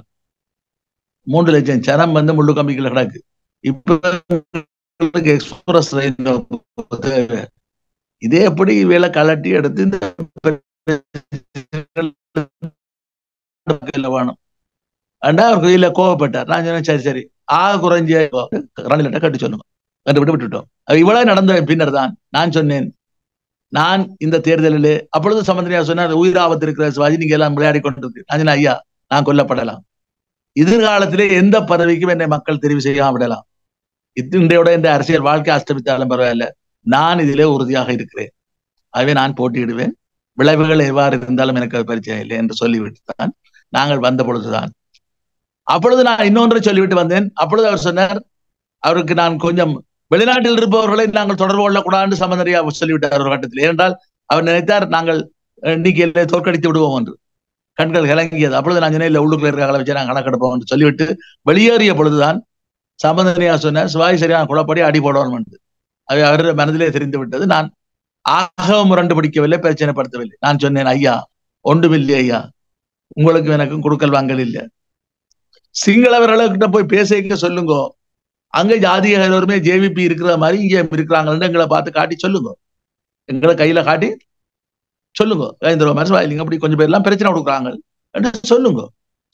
மூன்று லட்சம் சனம் வந்து முள்ளு கம்பிகள் கிடக்கு இப்போ எக்ஸ்பிரஸ் ட்ரெயின் இதே எப்படி வேலை கலட்டி எடுத்து இந்த வேணும் அண்டா அவர் இல்ல கோவப்பட்டார் நான் சொன்னேன் சரி சரி ஆக குறைஞ்ச ரணிலிட்ட கட்டு சொல்லுங்க கட்டு விட்டு விட்டுட்டோம் இவ்வளவு நடந்த பின்னர் தான் நான் சொன்னேன் நான் இந்த தேர்தலில் அப்பொழுது சம்பந்தனியா சொன்னார் உயிராபத்து இருக்கிற சிவாஜி நீங்க எல்லாம் விளையாடி கொண்டிருக்கு நான் சொன்னேன் ஐயா நான் கொல்லப்படலாம் எதிர்காலத்திலே எந்த பதவிக்கும் என்னை மக்கள் தெரிவு செய்யாம விடலாம் இன்றையோட இந்த அரசியல் வாழ்க்கை அஸ்தமித்தாலும் பரவாயில்ல நான் இதிலே உறுதியாக இருக்கிறேன் ஆகவே நான் போட்டியிடுவேன் விளைவுகள் எவ்வாறு இருந்தாலும் எனக்கு அது பரிச்சயம் இல்லை என்று சொல்லிவிட்டுதான் நாங்கள் வந்த பொழுதுதான் அப்பொழுது நான் இன்னொன்று சொல்லிவிட்டு வந்தேன் அப்பொழுது அவர் சொன்னார் அவருக்கு நான் கொஞ்சம் வெளிநாட்டில் இருப்பவர்களை நாங்கள் தொடர்பு கொள்ளக்கூடாது சம்பந்தரியா சொல்லிவிட்டார் ஒரு கட்டத்தில் ஏனென்றால் அவர் நினைத்தார் நாங்கள் நீக்கியில தோற்கடித்து விடுவோம் என்று கண்கள் இறங்கியது அப்பொழுது நான் சொன்னேன் இல்லை உள்ளுக்குள்ள இருக்க நாங்கள் கணக்கெடுப்போம் என்று சொல்லிவிட்டு வெளியேறிய பொழுதுதான் சம்பந்தனியா சொன்னார் சுவாய் சரியான குழப்படி அடி போடணும் என்று அது அவர் மனதிலே தெரிந்து விட்டது நான் ஆகவும் முரண்டு பிடிக்கவில்லை பிரச்சனைப்படுத்தவில்லை நான் சொன்னேன் ஐயா ஒன்றுமில்லை ஐயா உங்களுக்கு எனக்கும் கொடுக்கல் வாங்கல் இல்லை சிங்களவர்கள்கிட்ட போய் பேச இங்க சொல்லுங்க அங்க ஜாதிய எல்லோருமே ஜேவிபி இருக்கிற மாதிரி இங்க இருக்கிறாங்கன்னு எங்களை பார்த்து காட்டி சொல்லுங்க எங்களை கையில காட்டி சொல்லுங்க கஜேந்திர அப்படி கொஞ்சம் பேர் எல்லாம் பிரச்சனை கொடுக்குறாங்க என்று சொல்லுங்க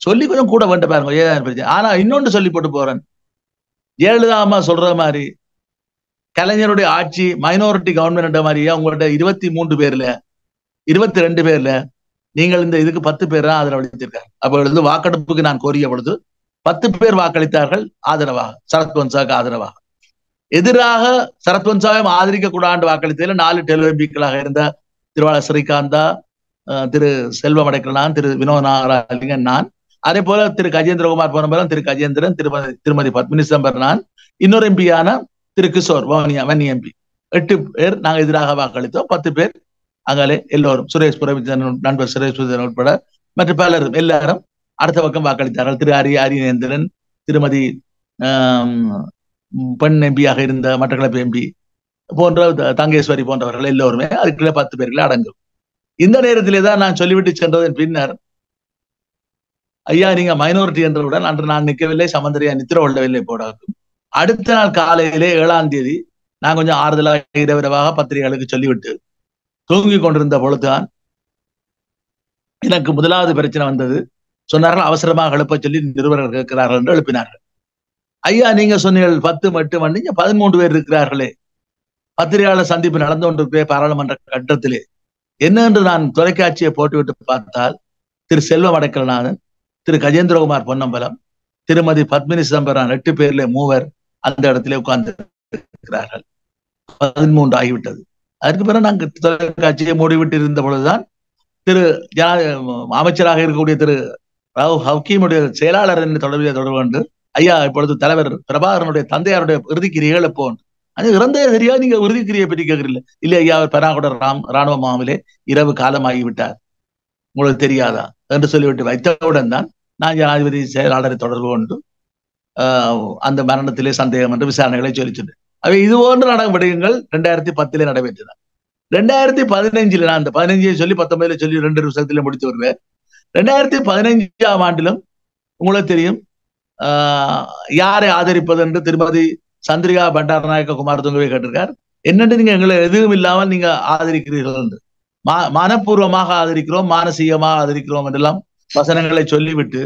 சொல்லி கொஞ்சம் கூட வேண்ட பாருங்க ஏதாவது பிரச்சனை ஆனா இன்னொன்று சொல்லி போட்டு போறேன் ஜெயலலிதா அம்மா சொல்ற மாதிரி கலைஞருடைய ஆட்சி மைனாரிட்டி கவர்மெண்ட் மாதிரியா உங்கள்ட்ட இருபத்தி மூன்று பேர்ல இருபத்தி ரெண்டு பேர்ல நீங்கள் இந்த இதுக்கு பத்து பேர் தான் அளித்திருக்காரு அப்பொழுது வாக்கெடுப்புக்கு நான் கோரிய பொழுது பத்து பேர் வாக்களித்தார்கள் ஆதரவாக சரத்வன்சாவுக்கு ஆதரவாக எதிராக சரத்வன்சாவையும் ஆதரிக்க கூடாண்டு வாக்களித்ததில் நாலு எம்பிக்களாக இருந்த திருவாளர் ஸ்ரீகாந்தா திரு செல்வம் அடைக்கலான் திரு வினோத் நாகராஜிங்கன் நான் அதே போல திரு கஜேந்திரகுமார் பொன்னம்பலம் திரு கஜேந்திரன் திருமதி திருமதி பத்மினி நான் இன்னொரு எம்பியான திரு கிஷோர் வன்னி எம்பி எட்டு பேர் நாங்க எதிராக வாக்களித்தோம் பத்து பேர் அங்காலே எல்லோரும் சுரேஷ் புரவிஜன் நண்பர் சுரேஷ் புரவிஜன் உட்பட மற்ற பலரும் எல்லாரும் அடுத்த பக்கம் வாக்களித்தார்கள் திரு ஹரி ஹரிநேந்திரன் திருமதி பெண் எம்பியாக இருந்த மட்டக்களப்பு எம்பி போன்ற தங்கேஸ்வரி போன்றவர்கள் எல்லோருமே அதுக்குள்ள பத்து பேர்கள் அடங்கும் இந்த நேரத்திலே தான் நான் சொல்லிவிட்டு சென்றதன் பின்னர் ஐயா நீங்க மைனாரிட்டி என்றவுடன் அன்று நான் நிற்கவில்லை சமந்தரையா நித்திர கொள்ளவில்லை போடாகும் அடுத்த நாள் காலையிலே ஏழாம் தேதி நான் கொஞ்சம் ஆறுதலாக இரவிரவாக பத்திரிகைகளுக்கு சொல்லிவிட்டு தூங்கி கொண்டிருந்த பொழுதுதான் எனக்கு முதலாவது பிரச்சனை வந்தது சொன்னார்கள் அவசரமாக எழுப்ப சொல்லி நிறுவனர்கள் இருக்கிறார்கள் என்று எழுப்பினார்கள் ஐயா நீங்க சொன்னீர்கள் பத்து மட்டும் வந்தீங்க பதிமூன்று பேர் இருக்கிறார்களே பத்திரிகையாளர் சந்திப்பு நடந்து போய் பாராளுமன்ற கட்டத்திலே என்ன என்று நான் தொலைக்காட்சியை போட்டுவிட்டு பார்த்தால் திரு செல்வ வடக்கல்நாதன் திரு கஜேந்திரகுமார் பொன்னம்பலம் திருமதி பத்மினி சிதம்பரம் எட்டு பேர்ல மூவர் அந்த இடத்துல உட்கார்ந்து இருக்கிறார்கள் பதிமூன்று ஆகிவிட்டது அதற்கு பிறகு நாங்கள் தொலைக்காட்சியை மூடிவிட்டு இருந்த பொழுதுதான் திரு அமைச்சராக இருக்கக்கூடிய திரு ராவ் ஹக்கீமுடைய செயலாளர் என்று தொடர்பில் தொடர்பு கொண்டு ஐயா இப்பொழுது தலைவர் பிரபாகரனுடைய தந்தையாருடைய இறுதிக்கிரியை இழப்போன் அது இறந்தே சரியா நீங்க உறுதிக்கிரியை பற்றி கேட்கறீங்க இல்ல ஐயா அவர் பெராகுட ராம் ராணுவ மாமலே இரவு காலமாகிவிட்டார் உங்களுக்கு தெரியாதா என்று சொல்லிவிட்டு வைத்தவுடன் தான் நான் ஜனாதிபதி செயலாளரை தொடர்பு கொண்டு அந்த மரணத்திலே சந்தேகம் என்று விசாரணைகளை சொல்லிச்சுண்டு அவை இது போன்ற நடவடிக்கைகள் ரெண்டாயிரத்தி பத்திலே நடைபெற்றன ரெண்டாயிரத்தி பதினைஞ்சுல நான் அந்த பதினஞ்சை சொல்லி பத்தொன்பதுல சொல்லி ரெண்டு வருஷத்துல முடிச்சு வருவேன் ரெண்டாயிரத்தி பதினைஞ்சாம் ஆண்டிலும் உங்களுக்கு தெரியும் யாரை ஆதரிப்பது என்று திருமதி சந்திரிகா பண்டாரநாயக்க குமார் துங்கவே கேட்டிருக்கார் என்னென்று நீங்க எங்களை எதுவும் இல்லாமல் நீங்க ஆதரிக்கிறீர்கள் என்று மா மனப்பூர்வமாக ஆதரிக்கிறோம் மானசீகமாக ஆதரிக்கிறோம் என்றெல்லாம் வசனங்களை சொல்லிவிட்டு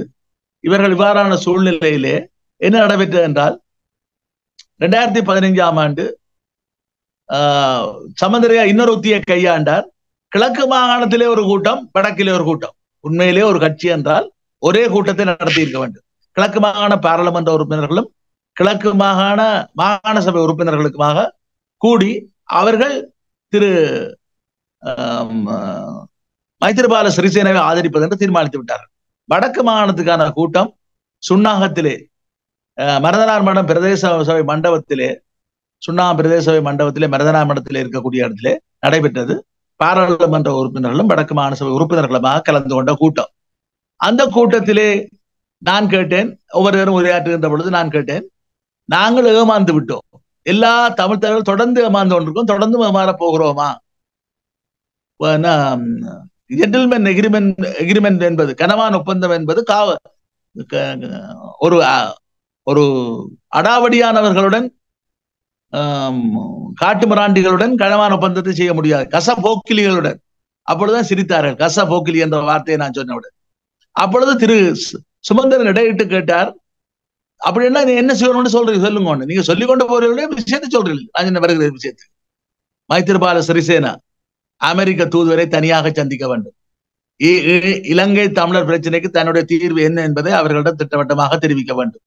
இவர்கள் இவ்வாறான சூழ்நிலையிலே என்ன நடைபெற்றது என்றால் ரெண்டாயிரத்தி பதினைஞ்சாம் ஆண்டு சமந்தரையா இன்னொரு உத்தியை கையாண்டார் கிழக்கு மாகாணத்திலே ஒரு கூட்டம் வடக்கிலே ஒரு கூட்டம் உண்மையிலே ஒரு கட்சி என்றால் ஒரே கூட்டத்தை நடத்தி இருக்க வேண்டும் கிழக்கு மாகாண பாராளுமன்ற உறுப்பினர்களும் கிழக்கு மாகாண மாகாண சபை உறுப்பினர்களுக்குமாக கூடி அவர்கள் திரு மைத்திரிபால சிறிசேனவை ஆதரிப்பது என்று தீர்மானித்து விட்டார்கள் வடக்கு மாகாணத்துக்கான கூட்டம் சுண்ணாகத்திலே மரதனார் மடம் பிரதேச சபை மண்டபத்திலே சுண்ணா பிரதேச சபை மண்டபத்திலே மரதனார் மடத்திலே இருக்கக்கூடிய இடத்திலே நடைபெற்றது பாராளுமன்ற உறுப்பினர்களும் வடக்கு மாநிலசபை உறுப்பினர்களுமாக கலந்து கொண்ட கூட்டம் அந்த கூட்டத்திலே நான் கேட்டேன் ஒவ்வொருவரும் உரையாற்றுகின்ற பொழுது நான் கேட்டேன் நாங்கள் ஏமாந்து விட்டோம் எல்லா தமிழ் தலைவர்கள் தொடர்ந்து ஏமாந்து கொண்டிருக்கோம் தொடர்ந்து ஏமாற போகிறோமா ஜென்டில்மென் எக்ரிமெண்ட் எக்ரிமெண்ட் என்பது கனவான் ஒப்பந்தம் என்பது காவ ஒரு ஒரு அடாவடியானவர்களுடன் காட்டு மிராண்டிகளுடன் களவான ஒப்பந்தத்தை செய்ய முடியாது கச போக்கிலிகளுடன் அப்பொழுதுதான் சிரித்தார்கள் கச போக்கிலி என்ற வார்த்தையை நான் சொன்னவுடன் அப்பொழுது திரு சுமந்திரன் இடையிட்டு கேட்டார் அப்படின்னா என்ன செய்யணும்னு சொல்றீங்க சொல்லுங்க ஒண்ணு நீங்க சொல்லி கொண்டு போறீங்களே விஷயத்தை சொல்றீங்க நான் வருகிற விஷயத்தை மைத்திரிபால சிறிசேனா அமெரிக்க தூதுவரை தனியாக சந்திக்க வேண்டும் இலங்கை தமிழர் பிரச்சனைக்கு தன்னுடைய தீர்வு என்ன என்பதை அவர்களிடம் திட்டவட்டமாக தெரிவிக்க வேண்டும்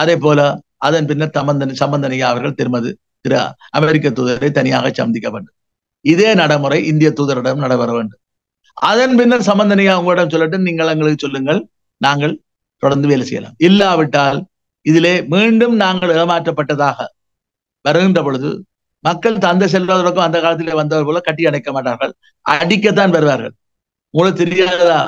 அதே போல அதன் பின்னர் தமந்தன் சம்பந்தனியா அவர்கள் திருமதி திரு அமெரிக்க தூதரை தனியாக சந்திக்க வேண்டும் இதே நடைமுறை இந்திய தூதரிடம் நடைபெற வேண்டும் அதன் பின்னர் சம்பந்தனியா உங்களிடம் சொல்லட்டும் நீங்கள் எங்களுக்கு சொல்லுங்கள் நாங்கள் தொடர்ந்து வேலை செய்யலாம் இல்லாவிட்டால் இதிலே மீண்டும் நாங்கள் ஏமாற்றப்பட்டதாக வருகின்ற பொழுது மக்கள் தந்தை செல்வதற்கும் அந்த காலத்திலே வந்தவர் போல கட்டி அடைக்க மாட்டார்கள் அடிக்கத்தான் வருவார்கள் உங்களுக்கு தெரியாததா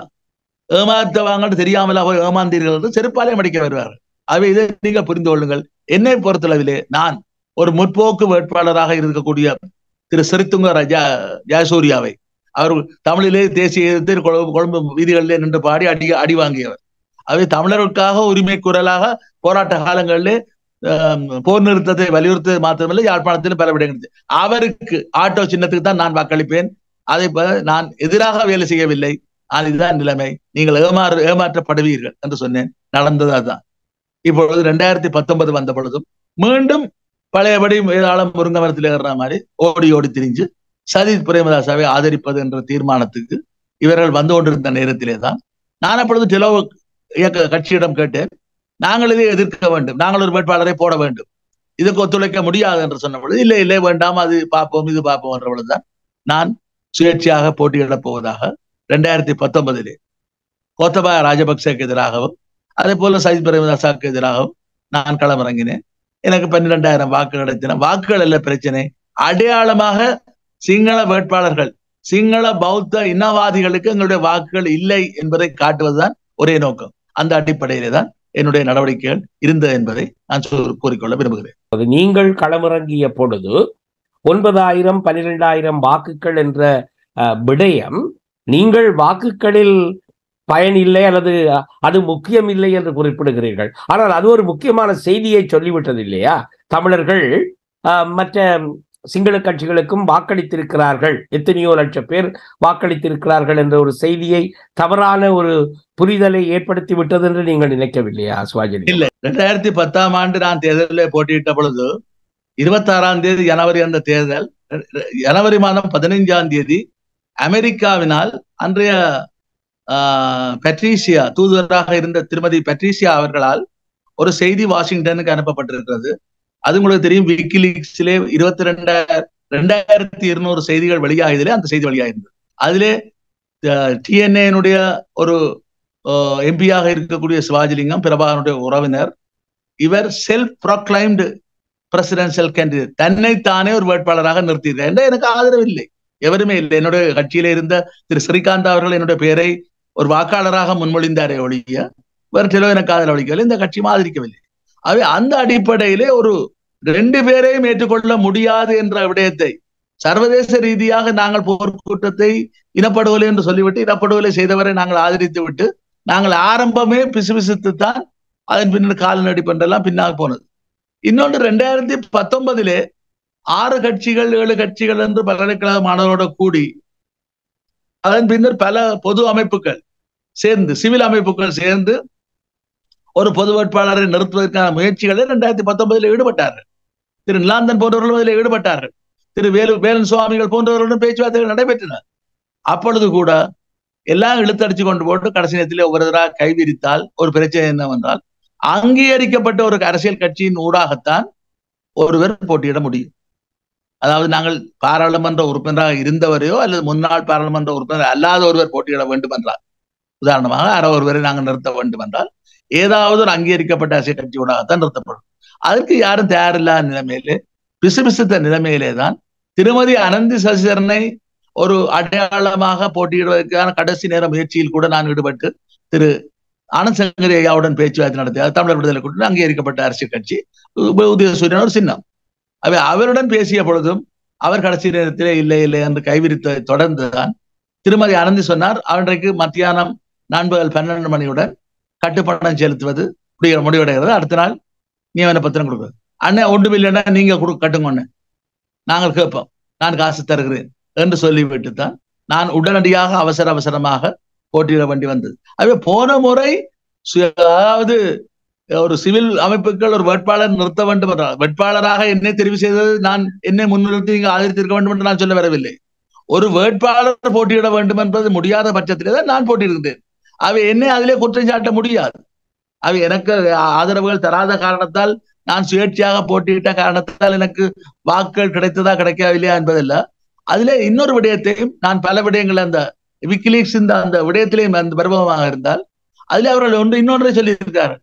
ஏமாத்தவாங்கன்னு தெரியாமலா போய் ஏமாந்தீர்கள் என்று செருப்பாலே அடிக்க வருவார்கள் அவை இதை நீங்க புரிந்து கொள்ளுங்கள் என்னை பொறுத்தளவிலே நான் ஒரு முற்போக்கு வேட்பாளராக இருக்கக்கூடிய திரு சிறித்துங்க ரஜா ஜயசூரியாவை அவர் தமிழிலே தேசிய எதிர்த்து கொழும்பு வீதிகளிலே நின்று பாடி அடி அடி வாங்கியவர் அவை தமிழர்களுக்காக உரிமை குரலாக போராட்ட காலங்களிலே போர் நிறுத்தத்தை வலியுறுத்த மாத்திரமில்லை யாழ்ப்பாணத்திலும் பல விடங்கள் அவருக்கு ஆட்டோ சின்னத்துக்கு தான் நான் வாக்களிப்பேன் அதை நான் எதிராக வேலை செய்யவில்லை அதுதான் நிலைமை நீங்கள் ஏமாறு ஏமாற்றப்படுவீர்கள் என்று சொன்னேன் நடந்தது அதுதான் இப்பொழுது ரெண்டாயிரத்தி பத்தொன்பது வந்த பொழுதும் மீண்டும் பழையபடி ஏதாளம் முருங்க மரத்தில் ஏறுற மாதிரி ஓடி ஓடி திரிஞ்சு சஜித் பிரேமதாசாவை ஆதரிப்பது என்ற தீர்மானத்துக்கு இவர்கள் வந்து கொண்டிருந்த நேரத்திலே தான் நான் அப்பொழுது டெலோ இயக்க கட்சியிடம் கேட்டேன் நாங்கள் இதை எதிர்க்க வேண்டும் நாங்கள் ஒரு வேட்பாளரை போட வேண்டும் இதுக்கு ஒத்துழைக்க முடியாது என்று சொன்ன பொழுது இல்லை இல்லை வேண்டாம் அது பார்ப்போம் இது பார்ப்போம் என்ற பொழுதுதான் நான் சுயேட்சையாக போட்டியிடப் போவதாக ரெண்டாயிரத்தி பத்தொன்பதிலே கோத்தபாய ராஜபக்சேக்கு எதிராகவும் அதே போல சஜித் பிரேமதாசாவுக்கு எதிராகவும் நான் களமிறங்கினேன் எனக்கு பன்னிரெண்டாயிரம் வாக்கு கிடைத்தன வாக்குகள் அல்ல பிரச்சனை அடையாளமாக சிங்கள வேட்பாளர்கள் சிங்கள பௌத்த இனவாதிகளுக்கு எங்களுடைய வாக்குகள் இல்லை என்பதை காட்டுவதுதான் ஒரே நோக்கம் அந்த அடிப்படையிலே தான் என்னுடைய நடவடிக்கைகள் இருந்தது என்பதை நான் கூறிக்கொள்ள விரும்புகிறேன் நீங்கள் களமிறங்கிய பொழுது ஒன்பதாயிரம் பனிரெண்டாயிரம் வாக்குகள் என்ற விடயம் நீங்கள் வாக்குகளில் பயன் இல்லை அல்லது அது முக்கியம் இல்லை என்று குறிப்பிடுகிறீர்கள் ஆனால் அது ஒரு முக்கியமான செய்தியை சொல்லிவிட்டது இல்லையா தமிழர்கள் மற்ற சிங்கள கட்சிகளுக்கும் வாக்களித்திருக்கிறார்கள் எத்தனையோ லட்சம் பேர் வாக்களித்திருக்கிறார்கள் என்ற ஒரு செய்தியை தவறான ஒரு புரிதலை ஏற்படுத்தி விட்டது என்று நீங்கள் நினைக்கவில்லையா சுவாஜினி இல்லை ரெண்டாயிரத்தி பத்தாம் ஆண்டு நான் தேர்தலில் போட்டியிட்ட பொழுது இருபத்தாறாம் தேதி ஜனவரி அந்த தேர்தல் ஜனவரி மாதம் பதினைஞ்சாம் தேதி அமெரிக்காவினால் அன்றைய பெட்ரீசியா தூதுவராக இருந்த திருமதி பெட்ரீசியா அவர்களால் ஒரு செய்தி வாஷிங்டனுக்கு அனுப்பப்பட்டிருக்கிறது அது உங்களுக்கு தெரியும் விக்கிலீக்ஸ்லே இருபத்தி ரெண்டாயிரம் ரெண்டாயிரத்தி இருநூறு செய்திகள் வெளியாகுதுல அந்த செய்தி வெளியாகிருந்தது அதிலே டிஎன்ஏனுடைய ஒரு எம்பியாக இருக்கக்கூடிய சிவாஜிலிங்கம் பிரபாகனுடைய உறவினர் இவர் செல்ஃப் ப்ரொக்ளைம்டு பிரசிடென்சியல் கேண்டிடேட் தன்னைத்தானே ஒரு வேட்பாளராக நிறுத்தியிருக்கேன் என்ற எனக்கு ஆதரவு இல்லை எவருமே இல்லை என்னுடைய கட்சியில இருந்த திரு ஸ்ரீகாந்த் அவர்கள் என்னுடைய பெயரை ஒரு வாக்காளராக முன்மொழிந்தாரே ஒழிய வேறு டெலோவின காதல் ஒழிக்கவில்லை இந்த கட்சி ஆதரிக்கவில்லை அவை அந்த அடிப்படையிலே ஒரு ரெண்டு பேரையும் ஏற்றுக்கொள்ள முடியாது என்ற விடயத்தை சர்வதேச ரீதியாக நாங்கள் போர்க்கூட்டத்தை இனப்படுகொலை என்று சொல்லிவிட்டு இனப்படுகொலை செய்தவரை நாங்கள் ஆதரித்து விட்டு நாங்கள் ஆரம்பமே பிசுபிசுத்து தான் அதன் பின்னர் கால்நடை பண்டெல்லாம் பின்னாக போனது இன்னொன்று ரெண்டாயிரத்தி பத்தொன்பதிலே ஆறு கட்சிகள் ஏழு கட்சிகள் என்று பல்கலைக்கழக மாணவரோட கூடி அதன் பின்னர் பல பொது அமைப்புகள் சேர்ந்து சிவில் அமைப்புகள் சேர்ந்து ஒரு பொது வேட்பாளரை நிறுத்துவதற்கான முயற்சிகளில் ரெண்டாயிரத்தி பத்தொன்பதில் ஈடுபட்டார்கள் திரு நிலாந்தன் போன்றவர்களும் இதில் ஈடுபட்டார்கள் திரு வேலு வேலன் சுவாமிகள் போன்றவர்களும் பேச்சுவார்த்தைகள் நடைபெற்றன அப்பொழுது கூட எல்லாம் இழுத்தடிச்சு கொண்டு போட்டு கடைசி நேரத்தில் ஒவ்வொருவராக கைவிரித்தால் ஒரு பிரச்சனை என்னவென்றால் அங்கீகரிக்கப்பட்ட ஒரு அரசியல் கட்சியின் ஊடாகத்தான் ஒருவர் போட்டியிட முடியும் அதாவது நாங்கள் பாராளுமன்ற உறுப்பினராக இருந்தவரையோ அல்லது முன்னாள் பாராளுமன்ற உறுப்பினர் அல்லாத ஒருவர் போட்டியிட வேண்டும் என்றார் உதாரணமாக அறவர் வரை நாங்கள் நிறுத்த வேண்டும் என்றால் ஏதாவது ஒரு அங்கீகரிக்கப்பட்ட அரசியல் கட்சியோடாகத்தான் நிறுத்தப்படும் அதற்கு யாரும் தயாரில்லாத நிலைமையிலே பிசுபிசுத்த நிலைமையிலே தான் திருமதி அனந்தி சசிதரனை ஒரு அடையாளமாக போட்டியிடுவதற்கான கடைசி நேர முயற்சியில் கூட நான் ஈடுபட்டு திரு ஆனந்த் சங்கரி ஐயாவுடன் பேச்சுவார்த்தை நடத்திய தமிழர் விடுதலை கூட்டணி அங்கீகரிக்கப்பட்ட அரசியல் கட்சி உதயசூரியன் ஒரு சின்னம் அவை அவருடன் பேசிய பொழுதும் அவர் கடைசி நேரத்திலே இல்லை இல்லை என்று கைவிரித்ததை தொடர்ந்துதான் திருமதி அனந்தி சொன்னார் அன்றைக்கு மத்தியானம் நண்பகல் பன்னெண்டு மணியுடன் கட்டுப்பணம் செலுத்துவது முடிகிற முடிவடைகிறது அடுத்த நாள் நியமன பத்திரம் கொடுக்குறது அண்ணன் ஒன்று இல்லைன்னா நீங்க கொடு கட்டுங்கன்னு நாங்கள் கேட்போம் நான் காசு தருகிறேன் என்று சொல்லிவிட்டு தான் நான் உடனடியாக அவசர அவசரமாக போட்டியிட வேண்டி வந்தது அதுவே போன முறை அதாவது ஒரு சிவில் அமைப்புகள் ஒரு வேட்பாளர் நிறுத்த வேண்டும் வேட்பாளராக என்னை தெரிவு செய்தது நான் என்னை முன்னிறுத்தி நீங்கள் ஆதரித்திருக்க வேண்டும் என்று நான் சொல்ல வரவில்லை ஒரு வேட்பாளர் போட்டியிட வேண்டும் என்பது முடியாத பட்சத்திலே தான் நான் போட்டியிடுகிறேன் அவை என்ன அதிலே குற்றம் சாட்ட முடியாது அவை எனக்கு ஆதரவுகள் தராத காரணத்தால் நான் சுயேட்சையாக போட்டியிட்ட காரணத்தால் எனக்கு வாக்குகள் கிடைத்ததா கிடைக்கவில்லையா என்பதில்ல அதுல இன்னொரு விடயத்தையும் நான் பல விடயங்கள் அந்த விக்கிலீக்ஸ் இந்த அந்த விடயத்திலேயும் அந்த பருவமாக இருந்தால் அதுல அவர்கள் ஒன்று இன்னொன்றை சொல்லியிருக்காரு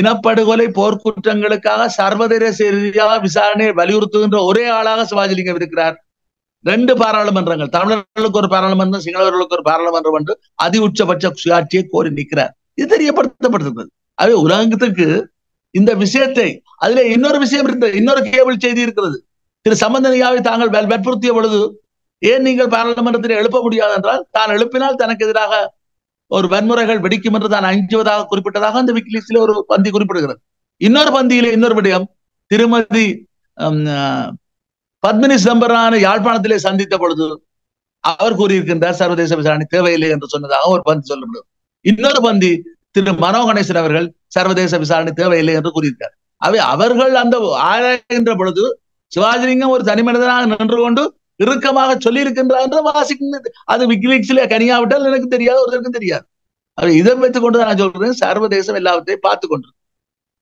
இனப்படுகொலை போர்க்குற்றங்களுக்காக சர்வதேச ரீதியாக விசாரணையை வலியுறுத்துகின்ற ஒரே ஆளாக சிவாஜிலிங்கம் இருக்கிறார் ரெண்டு பாராளுமன்றங்கள் தமிழர்களுக்கு ஒரு பாராளுமன்றம் சிங்களவர்களுக்கு ஒரு பாராளுமன்றம் என்று அதி உச்சபட்ச சுயாட்சியை கோரி நிற்கிறார் இது தெரியப்படுத்தப்படுகிறது அது உலகத்துக்கு இந்த விஷயத்தை அதுல இன்னொரு விஷயம் இருந்தது இன்னொரு கேபிள் செய்தி இருக்கிறது திரு சம்பந்தனியாவை தாங்கள் வற்புறுத்திய பொழுது ஏன் நீங்கள் பாராளுமன்றத்தில் எழுப்ப முடியாது என்றால் தான் எழுப்பினால் தனக்கு எதிராக ஒரு வன்முறைகள் வெடிக்கும் என்று தான் அஞ்சுவதாக குறிப்பிட்டதாக அந்த விக்கிலீக்ஸ்ல ஒரு பந்தி குறிப்பிடுகிறது இன்னொரு பந்தியில இன்னொரு விடயம் திருமதி பத்மினி சிதம்பரான யாழ்ப்பாணத்திலே சந்தித்த பொழுது அவர் கூறியிருக்கின்றார் சர்வதேச விசாரணை தேவையில்லை என்று சொன்னதாக ஒரு பந்தி சொல்லப்படும் இன்னொரு பந்தி திரு மனோ கணேசன் அவர்கள் சர்வதேச விசாரணை தேவையில்லை என்று கூறியிருக்கார் அவை அவர்கள் அந்த ஆராய்கின்ற பொழுது சிவாஜிலிங்கம் ஒரு தனி மனிதனாக நின்று கொண்டு இறுக்கமாக சொல்லி இருக்கின்றார் என்று வாசிக்கிறது அது விக்கிலீக்ஸ்ல கனியாவிட்டால் எனக்கு தெரியாது ஒருத்தருக்கும் தெரியாது அதை இதை வைத்துக் கொண்டு நான் சொல்றேன் சர்வதேசம் எல்லாவற்றையும் பார்த்து கொண்டு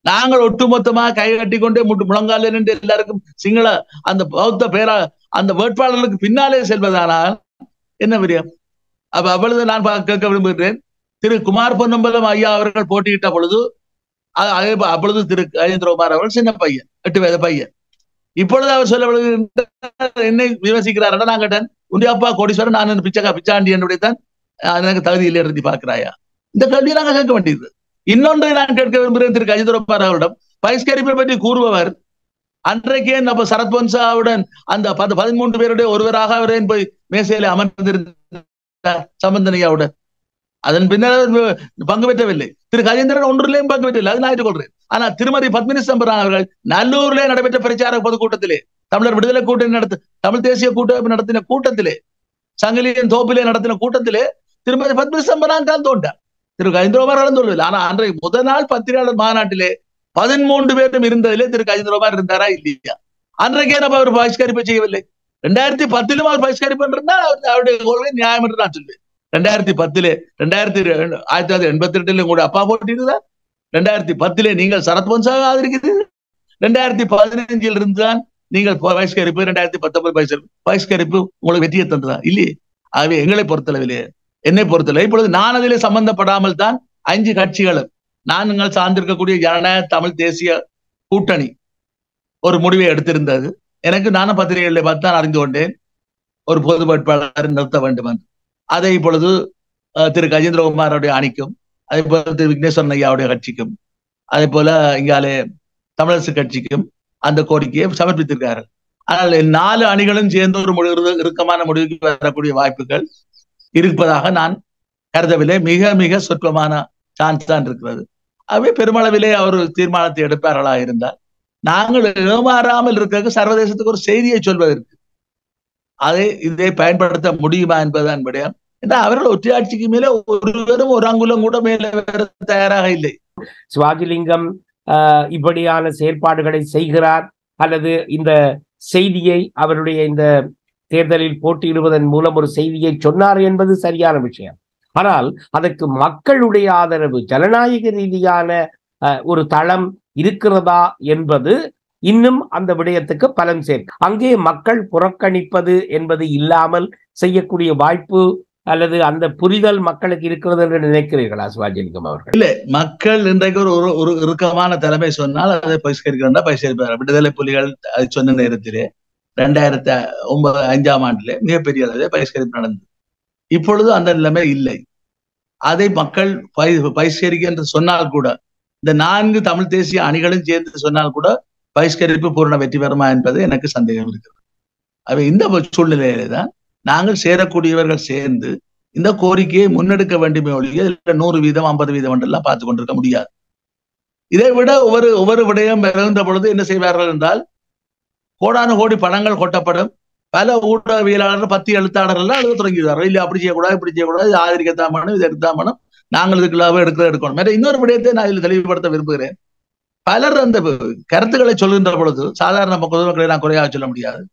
நாங்கள் ஒட்டுமொத்தமாக கட்டி கொண்டே முட்டு முழங்கால நின்று எல்லாருக்கும் சிங்கள அந்த பௌத்த பேரா அந்த வேட்பாளர்களுக்கு பின்னாலே செல்வதானால் என்ன விரியம் அப்ப அவ்வளவு நான் கேட்க விரும்புகிறேன் திரு குமார் பொன்னம்பலம் ஐயா அவர்கள் போட்டியிட்ட பொழுது அப்பொழுது திரு ராஜேந்திரகுமார் அவர்கள் சின்ன பையன் எட்டு வயது பையன் இப்பொழுது அவர் சொல்ல என்னை விமர்சிக்கிறார் நான் கேட்டேன் உன்னுடைய அப்பா கோடீஸ்வரன் நான் பிச்சைக்கா பிச்சாண்டி என்னுடைய தான் எனக்கு தகுதி இல்லை எழுதி பார்க்கிறாயா இந்த கல்வியை நாங்க கேட்க வேண்டியது இன்னொன்றை நான் கேட்க விரும்புகிறேன் திரு கஜிதரப்பார் அவரிடம் பகிஷ்கரிப்பை பற்றி கூறுபவர் அன்றைக்கே நம்ம சரத்வன்சாவுடன் அந்த பத்து பதிமூன்று பேருடைய ஒருவராக அவரே போய் மேசையில அமர்ந்திருந்த சம்பந்தனையாவுடன் அதன் பின்னர் பங்கு பெற்றவில்லை திரு கஜேந்திரன் ஒன்றிலேயும் பங்கு பெற்றவில்லை அது நான் கொள்றேன் ஆனா திருமதி பத்மினி சம்பரான் அவர்கள் நல்லூரிலே நடைபெற்ற பிரச்சார பொதுக்கூட்டத்திலே தமிழர் விடுதலை கூட்டணி நடத்த தமிழ் தேசிய கூட்டமைப்பு நடத்தின கூட்டத்திலே சங்கிலியன் தோப்பிலே நடத்தின கூட்டத்திலே திருமதி பத்மினி சம்பரான் தான் தோண்டார் திரு கஜேந்திரகுமார் கலந்துள்ளவில்லை ஆனா அன்றைக்கு முதல் நாள் பத்திரிகையாளர் மாநாட்டிலே பதிமூன்று பேரும் இருந்ததிலே திரு கஜேந்திரகுமார் இருந்தாரா இல்லையா அன்றைக்கே நம்ம அவர் பகிஷ்கரிப்பு செய்யவில்லை ரெண்டாயிரத்தி பத்திலும் அவர் பகிஷ்கரிப்பு என்றால் அவர் அவருடைய கொள்கை நியாயம் என்று நான் சொல்லுவேன் ரெண்டாயிரத்தி பத்திலே ரெண்டாயிரத்தி ஆயிரத்தி தொள்ளாயிரத்தி எண்பத்தி ரெண்டுல உங்களுடைய அப்பா போட்டிருந்தார் ரெண்டாயிரத்தி பத்திலே நீங்கள் சரத்வன்சாக ஆதரிக்கிறது ரெண்டாயிரத்தி பதினைஞ்சில் இருந்துதான் நீங்கள் பகிஷ்கரிப்பு ரெண்டாயிரத்தி பத்தொன்பது பகிஷ்கரிப்பு பகிஷ்கரிப்பு உங்களுக்கு வெற்றியை தந்ததா இல்லையே ஆகவே எங்களை பொறுத்தளவிலே என்னை பொறுத்தல இப்பொழுது நான் அதிலே சம்பந்தப்படாமல் தான் அஞ்சு கட்சிகளும் நாங்கள் சார்ந்திருக்கக்கூடிய ஜனநாயக தமிழ் தேசிய கூட்டணி ஒரு முடிவை எடுத்திருந்தது எனக்கு நானும் பத்திரிகைகளை பார்த்து அறிந்து கொண்டேன் ஒரு பொது வேட்பாளர் நிறுத்த வேண்டும் என்று அதை இப்பொழுது திரு கஜேந்திரகுமாரோடைய அணிக்கும் அதே போல திரு விக்னேஸ்வரன் ஐயாவுடைய கட்சிக்கும் அதே போல இங்காலே தமிழரசு கட்சிக்கும் அந்த கோரிக்கையை சமர்ப்பித்திருக்காரு ஆனால் நாலு அணிகளும் சேர்ந்து ஒரு முடிவு இறுக்கமான முடிவுக்கு வரக்கூடிய வாய்ப்புகள் இருப்பதாக நான் கருதவில்லை மிக மிக சொற்பமான சான்ஸ் தான் இருக்கிறது ஆகவே பெருமளவிலே அவர் தீர்மானத்தை எடுப்பார்களா இருந்தால் நாங்கள் ஏமாறாமல் இருக்க சர்வதேசத்துக்கு ஒரு செய்தியை சொல்வதற்கு அதை இதை பயன்படுத்த முடியுமா என்பதுதான் விடயம் ஏன்னா அவர்கள் ஒற்றையாட்சிக்கு மேலே ஒருவரும் ஒரு அங்குலம் கூட மேலே தயாராக இல்லை சிவாஜிலிங்கம் இப்படியான செயற்பாடுகளை செய்கிறார் அல்லது இந்த செய்தியை அவருடைய இந்த தேர்தலில் போட்டியிடுவதன் மூலம் ஒரு செய்தியை சொன்னார் என்பது சரியான விஷயம் ஆனால் அதற்கு மக்களுடைய ஆதரவு ஜனநாயக ரீதியான ஒரு தளம் இருக்கிறதா என்பது இன்னும் அந்த விடயத்துக்கு பலம் சேர்க்கும் அங்கே மக்கள் புறக்கணிப்பது என்பது இல்லாமல் செய்யக்கூடிய வாய்ப்பு அல்லது அந்த புரிதல் மக்களுக்கு இருக்கிறது என்று நினைக்கிறீர்களா சிவாஜிலிங்கம் அவர்கள் இல்ல மக்கள் இன்றைக்கு ஒரு ஒரு இறுக்கமான தலைமை சொன்னால் அதை பரிஷ்கரிக்கிறதா பரிஷ்கரிப்பார் விடுதலை புலிகள் சொன்ன நேரத்திலே ரெண்டாயிரத்தி ஒன்பது அஞ்சாம் ஆண்டுல மிகப்பெரிய அளவில் பரிஷ்கரிப்பு நடந்தது இப்பொழுது அந்த நிலைமை இல்லை அதை மக்கள் பை பரிஷ்கரிக்க என்று சொன்னால் கூட இந்த நான்கு தமிழ் தேசிய அணிகளும் சேர்ந்து சொன்னால் கூட பரிஷ்கரிப்பு பூர்ண வெற்றி பெறுமா என்பது எனக்கு சந்தேகம் இருக்கிறது அவை இந்த சூழ்நிலையில தான் நாங்கள் சேரக்கூடியவர்கள் சேர்ந்து இந்த கோரிக்கையை முன்னெடுக்க வேண்டுமே ஒழிய நூறு வீதம் ஐம்பது வீதம் என்றெல்லாம் பார்த்து கொண்டிருக்க முடியாது இதை விட ஒவ்வொரு ஒவ்வொரு விடயம் பிறந்த பொழுது என்ன செய்வார்கள் என்றால் கோடானு கோடி பணங்கள் கொட்டப்படும் பல ஊடகவியலாளர்கள் பத்தி எழுத்தாளர்கள் எழுத தொடங்கிடுவார்கள் இல்லை அப்படி செய்யக்கூடாது இப்படி செய்யக்கூடாது இது ஆதரிக்கத்தான் பண்ணணும் இது எடுத்தா பண்ணணும் நாங்கள் இதுக்குள்ளாக எடுக்கிற எடுக்கணும் மேலே இன்னொரு விடயத்தை நான் இதில் தெளிவுபடுத்த விரும்புகிறேன் பலர் அந்த கருத்துக்களை சொல்கின்ற பொழுது சாதாரண பொதுமக்களை நான் குறையாக சொல்ல முடியாது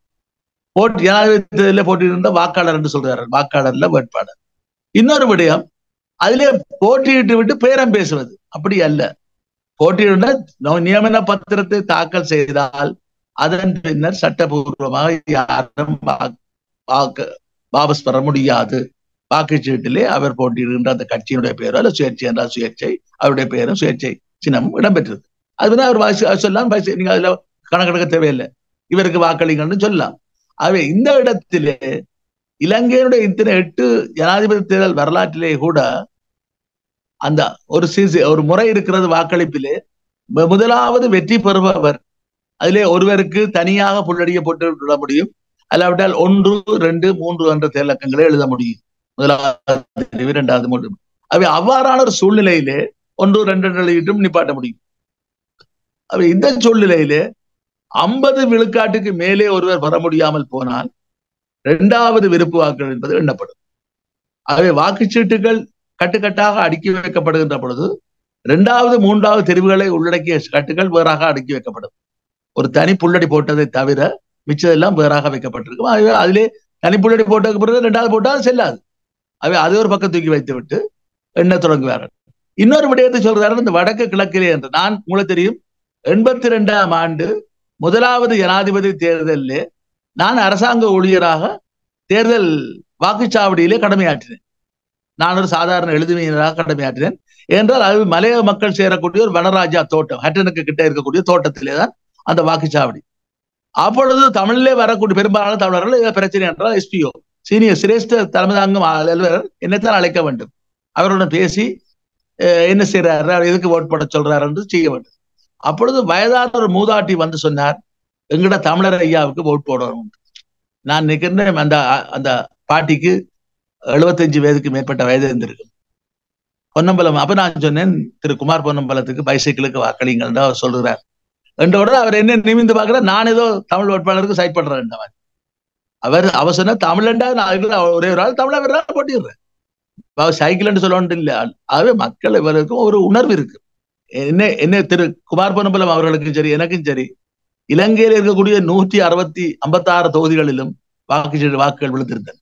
போட்டி ஜனாதிபதி தேர்தலில் வாக்காளர் என்று சொல்றாரு வாக்காளர்ல வேட்பாளர் இன்னொரு விடயம் அதிலே போட்டியிட்டு விட்டு பேரம் பேசுவது அப்படி அல்ல போட்டியிட நியமன பத்திரத்தை தாக்கல் செய்தால் அதன் பின்னர் சட்டபூர்வமாக யாரும் வாபஸ் பெற முடியாது வாக்குச்சீட்டிலே அவர் போட்டியிடுகின்ற அந்த கட்சியினுடைய பெயரோ அல்ல சுயேட்சை என்றால் சுயேட்சை அவருடைய பெயரும் சுயேட்சை சின்னமும் இடம்பெற்றது அது வந்து அவர் சொல்லலாம் நீங்க அதுல கணக்கெடுக்க தேவையில்லை இவருக்கு வாக்களிங்கன்னு சொல்லலாம் ஆகவே இந்த இடத்திலே இலங்கையினுடைய இத்தனை எட்டு ஜனாதிபதி தேர்தல் வரலாற்றிலே கூட அந்த ஒரு சிசி ஒரு முறை இருக்கிறது வாக்களிப்பிலே முதலாவது வெற்றி பெறுபவர் அதிலே ஒருவருக்கு தனியாக புள்ளடியை போட்டு விட முடியும் அல்லாவிட்டால் ஒன்று ரெண்டு மூன்று என்ற தேர்லக்கங்களை எழுத முடியும் முதலாவது இரண்டாவது மூன்று அவை அவ்வாறான ஒரு சூழ்நிலையிலே ஒன்று ரெண்டு நிலையிட்டும் நிப்பாட்ட முடியும் அவை இந்த சூழ்நிலையிலே ஐம்பது விழுக்காட்டுக்கு மேலே ஒருவர் வர முடியாமல் போனால் இரண்டாவது விருப்பு வாக்குகள் என்பது எண்ணப்படும் ஆகவே வாக்குச்சீட்டுகள் கட்டுக்கட்டாக அடுக்கி வைக்கப்படுகின்ற பொழுது இரண்டாவது மூன்றாவது தெரிவுகளை உள்ளடக்கிய கட்டுகள் வேறாக அடுக்கி வைக்கப்படும் ஒரு தனி புள்ளடி போட்டதை தவிர மிச்சதெல்லாம் வேறாக வைக்கப்பட்டிருக்கும் அதுவே அதிலே தனி புள்ளடி போட்டதுக்கு பிறகு ரெண்டாவது போட்டால் செல்லாது அவை அதே ஒரு பக்கம் தூக்கி வைத்து விட்டு எண்ண தொடங்குவார்கள் இன்னொரு விடயத்தை சொல்றாரு இந்த வடக்கு கிழக்கிலே என்று நான் உங்களுக்கு தெரியும் எண்பத்தி ரெண்டாம் ஆண்டு முதலாவது ஜனாதிபதி தேர்தலிலே நான் அரசாங்க ஊழியராக தேர்தல் வாக்குச்சாவடியிலே கடமையாற்றினேன் நான் ஒரு சாதாரண எழுதுமையினராக கடமையாற்றினேன் என்றால் அது மலைய மக்கள் சேரக்கூடிய ஒரு வனராஜா தோட்டம் ஹட்டனுக்கு கிட்ட இருக்கக்கூடிய தோட்டத்திலே தான் அந்த வாக்குச்சாவடி அப்பொழுது தமிழிலே வரக்கூடிய பெரும்பாலான தமிழர்கள் பிரச்சனை என்றால் எஸ்பிஓ சீனியர் சிரேஷ்ட தலைமைதாங்கம் அலுவலர் என்னைத்தான் அழைக்க வேண்டும் அவருடன் பேசி என்ன செய்யறாரு அவர் எதுக்கு ஓட் போட சொல்றாரு என்று செய்ய வேண்டும் அப்பொழுது வயதான ஒரு மூதாட்டி வந்து சொன்னார் எங்கட தமிழர் ஐயாவுக்கு ஓட் போடணும் நான் நிற்கின்ற அந்த அந்த பாட்டிக்கு எழுபத்தஞ்சு வயதுக்கு மேற்பட்ட வயது இருந்திருக்கும் பொன்னம்பலம் அப்ப நான் சொன்னேன் திரு குமார் பொன்னம்பலத்துக்கு பைசைக்கிளுக்கு வாக்களிங்கள் அவர் என்ற உடனே அவர் என்ன நிமிந்து பார்க்கிற நான் ஏதோ தமிழ் வேட்பாளருக்கு சைட் பண்றேன் அவர் அவர் சொன்னா தமிழண்டா நான் ஒரே ஒரு ஆள் தமிழா வேற போட்டிடுறேன் அவர் சைக்கிள்னு சொல்லணும் இல்லை ஆகவே மக்கள் இவருக்கும் ஒரு உணர்வு இருக்கு என்ன என்ன திரு குமார் பொன்னம்பலம் அவர்களுக்கும் சரி எனக்கும் சரி இலங்கையில் இருக்கக்கூடிய நூற்றி அறுபத்தி ஐம்பத்தாறு தொகுதிகளிலும் வாக்கு வாக்குகள் விழுந்திருந்தன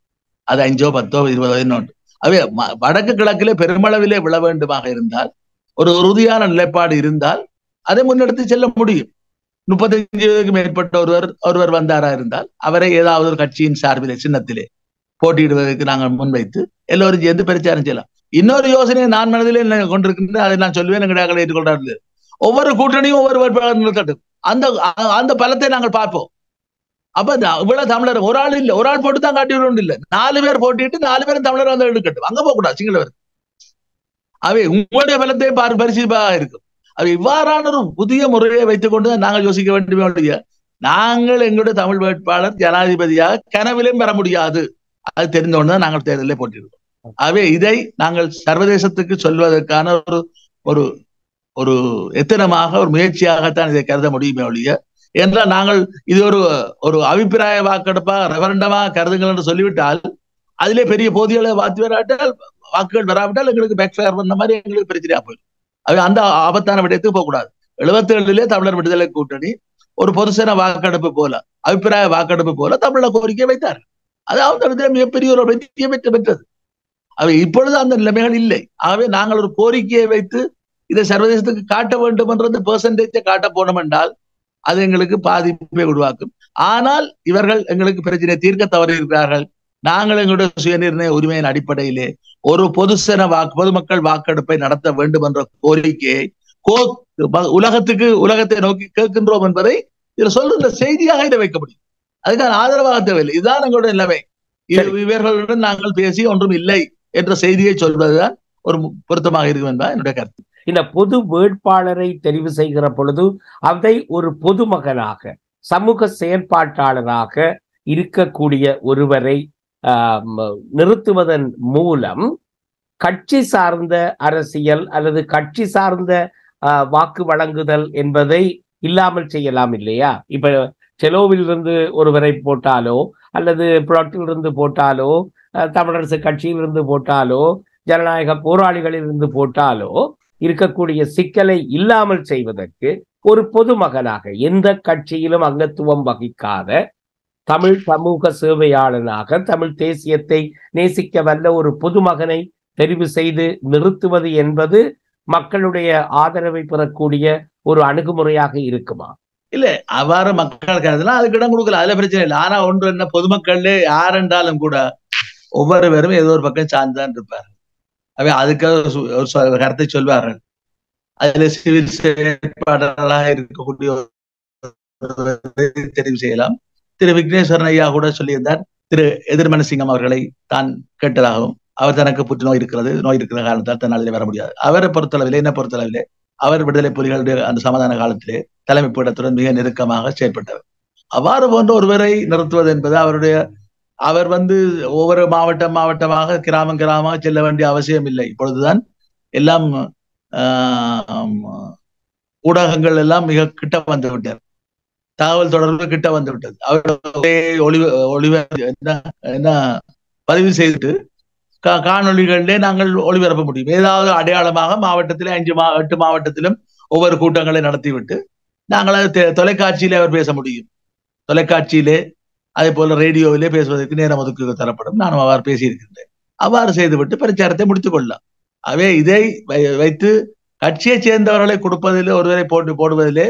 அது அஞ்சோ பத்தோ இருபதோ இன்னொன்று அவை வடக்கு கிழக்கிலே பெருமளவிலே விழ வேண்டுமாக இருந்தால் ஒரு உறுதியான நிலைப்பாடு இருந்தால் அதை முன்னெடுத்து செல்ல முடியும் முப்பத்தஞ்சுக்கு மேற்பட்ட ஒருவர் ஒருவர் வந்தாரா இருந்தால் அவரை ஏதாவது ஒரு கட்சியின் சார்பில் சின்னத்திலே போட்டியிடுவதற்கு நாங்கள் முன்வைத்து எல்லோரும் சேர்ந்து பிரச்சாரம் செய்யலாம் இன்னொரு யோசனையை நான் மனதிலே கொண்டிருக்கின்ற அதை நான் சொல்வேன் கிடையாது ஏற்றுக்கொண்டார்கள் ஒவ்வொரு கூட்டணியும் ஒவ்வொரு வேட்பாளர் நிறுத்தட்டும் அந்த அந்த பலத்தை நாங்கள் பார்ப்போம் அப்ப இவ்வளவு தமிழர் ஒரு ஆள் இல்ல ஒரு ஆள் போட்டு தான் காட்டி விடணும் இல்ல நாலு பேர் போட்டிட்டு நாலு பேரும் தமிழர் வந்து எடுக்கட்டும் அங்க போக கூடாது சிங்களவர் அவை உங்களுடைய பலத்தை பரிசு இருக்கும் அது இவ்வாறான ஒரு புதிய முறையை வைத்துக் கொண்டு நாங்கள் யோசிக்க வேண்டுமே ஒழிய நாங்கள் எங்களுடைய தமிழ் வேட்பாளர் ஜனாதிபதியாக கனவிலும் பெற முடியாது அது தெரிந்தோன்னு நாங்கள் தேர்தலில் போட்டிருக்கோம் ஆகவே இதை நாங்கள் சர்வதேசத்துக்கு சொல்வதற்கான ஒரு ஒரு ஒரு எத்தனமாக ஒரு முயற்சியாகத்தான் இதை கருத முடியுமே ஒழிய என்றால் நாங்கள் இது ஒரு ஒரு அபிப்பிராய வாக்கெடுப்பா ரெவரண்டமா கருதுங்கள் என்று சொல்லிவிட்டால் அதிலே பெரிய போதிகளை வாத்தி வராவிட்டால் வாக்குகள் வராவிட்டால் எங்களுக்கு பேக்ஃபயர் பண்ண மாதிரி எங்களுக்கு பிரச்சனையா போயிடும் அந்த ஆபத்தான விடயத்துக்கு போகக்கூடாது எழுபத்தி ஏழுலே தமிழர் விடுதலை கூட்டணி ஒரு பொதுசன வாக்கெடுப்பு போல அபிப்பிராய வாக்கெடுப்பு போல தமிழ கோரிக்கை வைத்தார் அது அவங்க மிகப்பெரிய ஒரு வைத்திய பெற்றது அவை இப்பொழுது அந்த நிலைமைகள் இல்லை ஆகவே நாங்கள் ஒரு கோரிக்கையை வைத்து இதை சர்வதேசத்துக்கு காட்ட வேண்டும் என்ற பெர்சன்டேஜை காட்ட போனோம் என்றால் அது எங்களுக்கு பாதிப்பை உருவாக்கும் ஆனால் இவர்கள் எங்களுக்கு பிரச்சனை தீர்க்க தவறியிருக்கிறார்கள் நாங்கள் எங்களுடைய சுயநிர்ணய உரிமையின் அடிப்படையிலே ஒரு பொதுசன வாக்கு பொதுமக்கள் வாக்கெடுப்பை நடத்த வேண்டும் என்ற கோரிக்கையை கோ உலகத்துக்கு உலகத்தை நோக்கி கேட்கின்றோம் என்பதை இதுல சொல்ற செய்தியாக இதை வைக்க முடியும் அதுக்கான ஆதரவாக தேவையில்லை இதுதான் எங்களுடைய நிலைமை இவர்களுடன் நாங்கள் பேசி ஒன்றும் இல்லை என்ற செய்தியை சொல்வதுதான் ஒரு பொருத்தமாக இருக்கும் என்பதா என்னுடைய கருத்து இந்த பொது வேட்பாளரை தெரிவு செய்கிற பொழுது அதை ஒரு பொதுமகனாக சமூக செயற்பாட்டாளராக இருக்கக்கூடிய ஒருவரை நிறுத்துவதன் மூலம் கட்சி சார்ந்த அரசியல் அல்லது கட்சி சார்ந்த வாக்கு வழங்குதல் என்பதை இல்லாமல் செய்யலாம் இல்லையா இப்ப செலோவிலிருந்து ஒருவரை போட்டாலோ அல்லது புரட்டிலிருந்து போட்டாலோ தமிழரசு கட்சியிலிருந்து போட்டாலோ ஜனநாயக போராளிகளிலிருந்து போட்டாலோ இருக்கக்கூடிய சிக்கலை இல்லாமல் செய்வதற்கு ஒரு பொதுமகனாக எந்த கட்சியிலும் அங்கத்துவம் வகிக்காத தமிழ் சமூக சேவையாளனாக தமிழ் தேசியத்தை நேசிக்க வல்ல ஒரு பொதுமகனை தெரிவு செய்து நிறுத்துவது என்பது மக்களுடைய ஆதரவை பெறக்கூடிய ஒரு அணுகுமுறையாக இருக்குமா இல்ல அவ்வாறு மக்கள் அதுக்கு இடம் கொடுக்கல அதுல பிரச்சனை இல்லை ஆனா ஒன்று என்ன பொதுமக்கள் யாரென்றாலும் கூட ஒவ்வொருவரும் ஏதோ ஒரு பக்கம் சார்ந்துதான் இருப்பார் அவை அதுக்காக கருத்தை சொல்வார்கள் அதுல சிவில் செயற்பாடலாக இருக்கக்கூடிய தெரிவு செய்யலாம் திரு விக்னேஸ்வரன் ஐயா கூட சொல்லியிருந்தார் திரு எதிர்மனசிங்கம் அவர்களை தான் கேட்டதாகவும் அவர் தனக்கு புற்றுநோய் இருக்கிறது நோய் இருக்கிற காரணத்தால் தன்னால் வர முடியாது அவரை பொறுத்தளவில் என்ன பொறுத்தளவில் அவர் விடுதலை புலிகளுடைய அந்த சமாதான காலத்திலே தலைமை பீடத்துடன் மிக நெருக்கமாக செயற்பட்டவர் அவ்வாறு போன்ற ஒருவரை நிறுத்துவது என்பது அவருடைய அவர் வந்து ஒவ்வொரு மாவட்டம் மாவட்டமாக கிராமம் கிராமமாக செல்ல வேண்டிய அவசியம் இல்லை இப்பொழுதுதான் எல்லாம் ஊடகங்கள் எல்லாம் மிக கிட்ட வந்து விட்டார் தகவல் தொடர்பு கிட்ட வந்து விட்டது ஒரே ஒளி ஒளிவ என்ன பதிவு செய்துட்டு காணொலிகளிலே நாங்கள் ஒளிபரப்ப முடியும் ஏதாவது அடையாளமாக மாவட்டத்திலே அஞ்சு மா எட்டு மாவட்டத்திலும் ஒவ்வொரு கூட்டங்களை நடத்திவிட்டு நாங்கள் அது தொலைக்காட்சியிலே அவர் பேச முடியும் தொலைக்காட்சியிலே அதே போல ரேடியோவிலே பேசுவதற்கு நேரம் ஒதுக்கு தரப்படும் நானும் அவர் பேசியிருக்கின்றேன் அவ்வாறு செய்துவிட்டு பிரச்சாரத்தை முடித்துக் கொள்ளலாம் அவே இதை வைத்து கட்சியை சேர்ந்தவர்களை கொடுப்பதிலே ஒருவரை போட்டு போடுவதிலே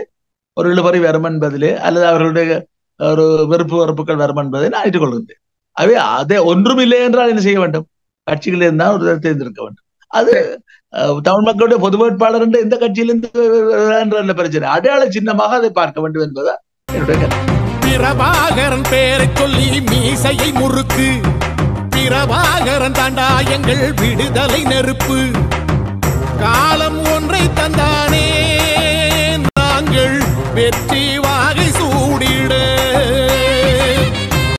ஒரு இழுபறி வரும் என்பதிலே அல்லது அவர்களுடைய ஒரு வெறுப்பு வெறுப்புகள் வரும் என்பதை நான் கொள்கின்றேன் அவை அதே ஒன்றும் இல்லை என்றால் என்ன செய்ய வேண்டும் கட்சிகளில் இருந்தால் ஒரு தேர்ந்தெடுக்க வேண்டும் அது தமிழ் மக்களுடைய பொது வேட்பாளர் என்று எந்த கட்சியிலிருந்து பிரச்சனை அடையாள சின்னமாக அதை பார்க்க வேண்டும் என்பதா என்னுடைய பிரபாகரன் பேரை சொல்லி மீசையை முறுக்கு பிரபாகரன் தாண்டா எங்கள் விடுதலை நெருப்பு காலம் ஒன்றை தந்தானே வெற்றி வாகை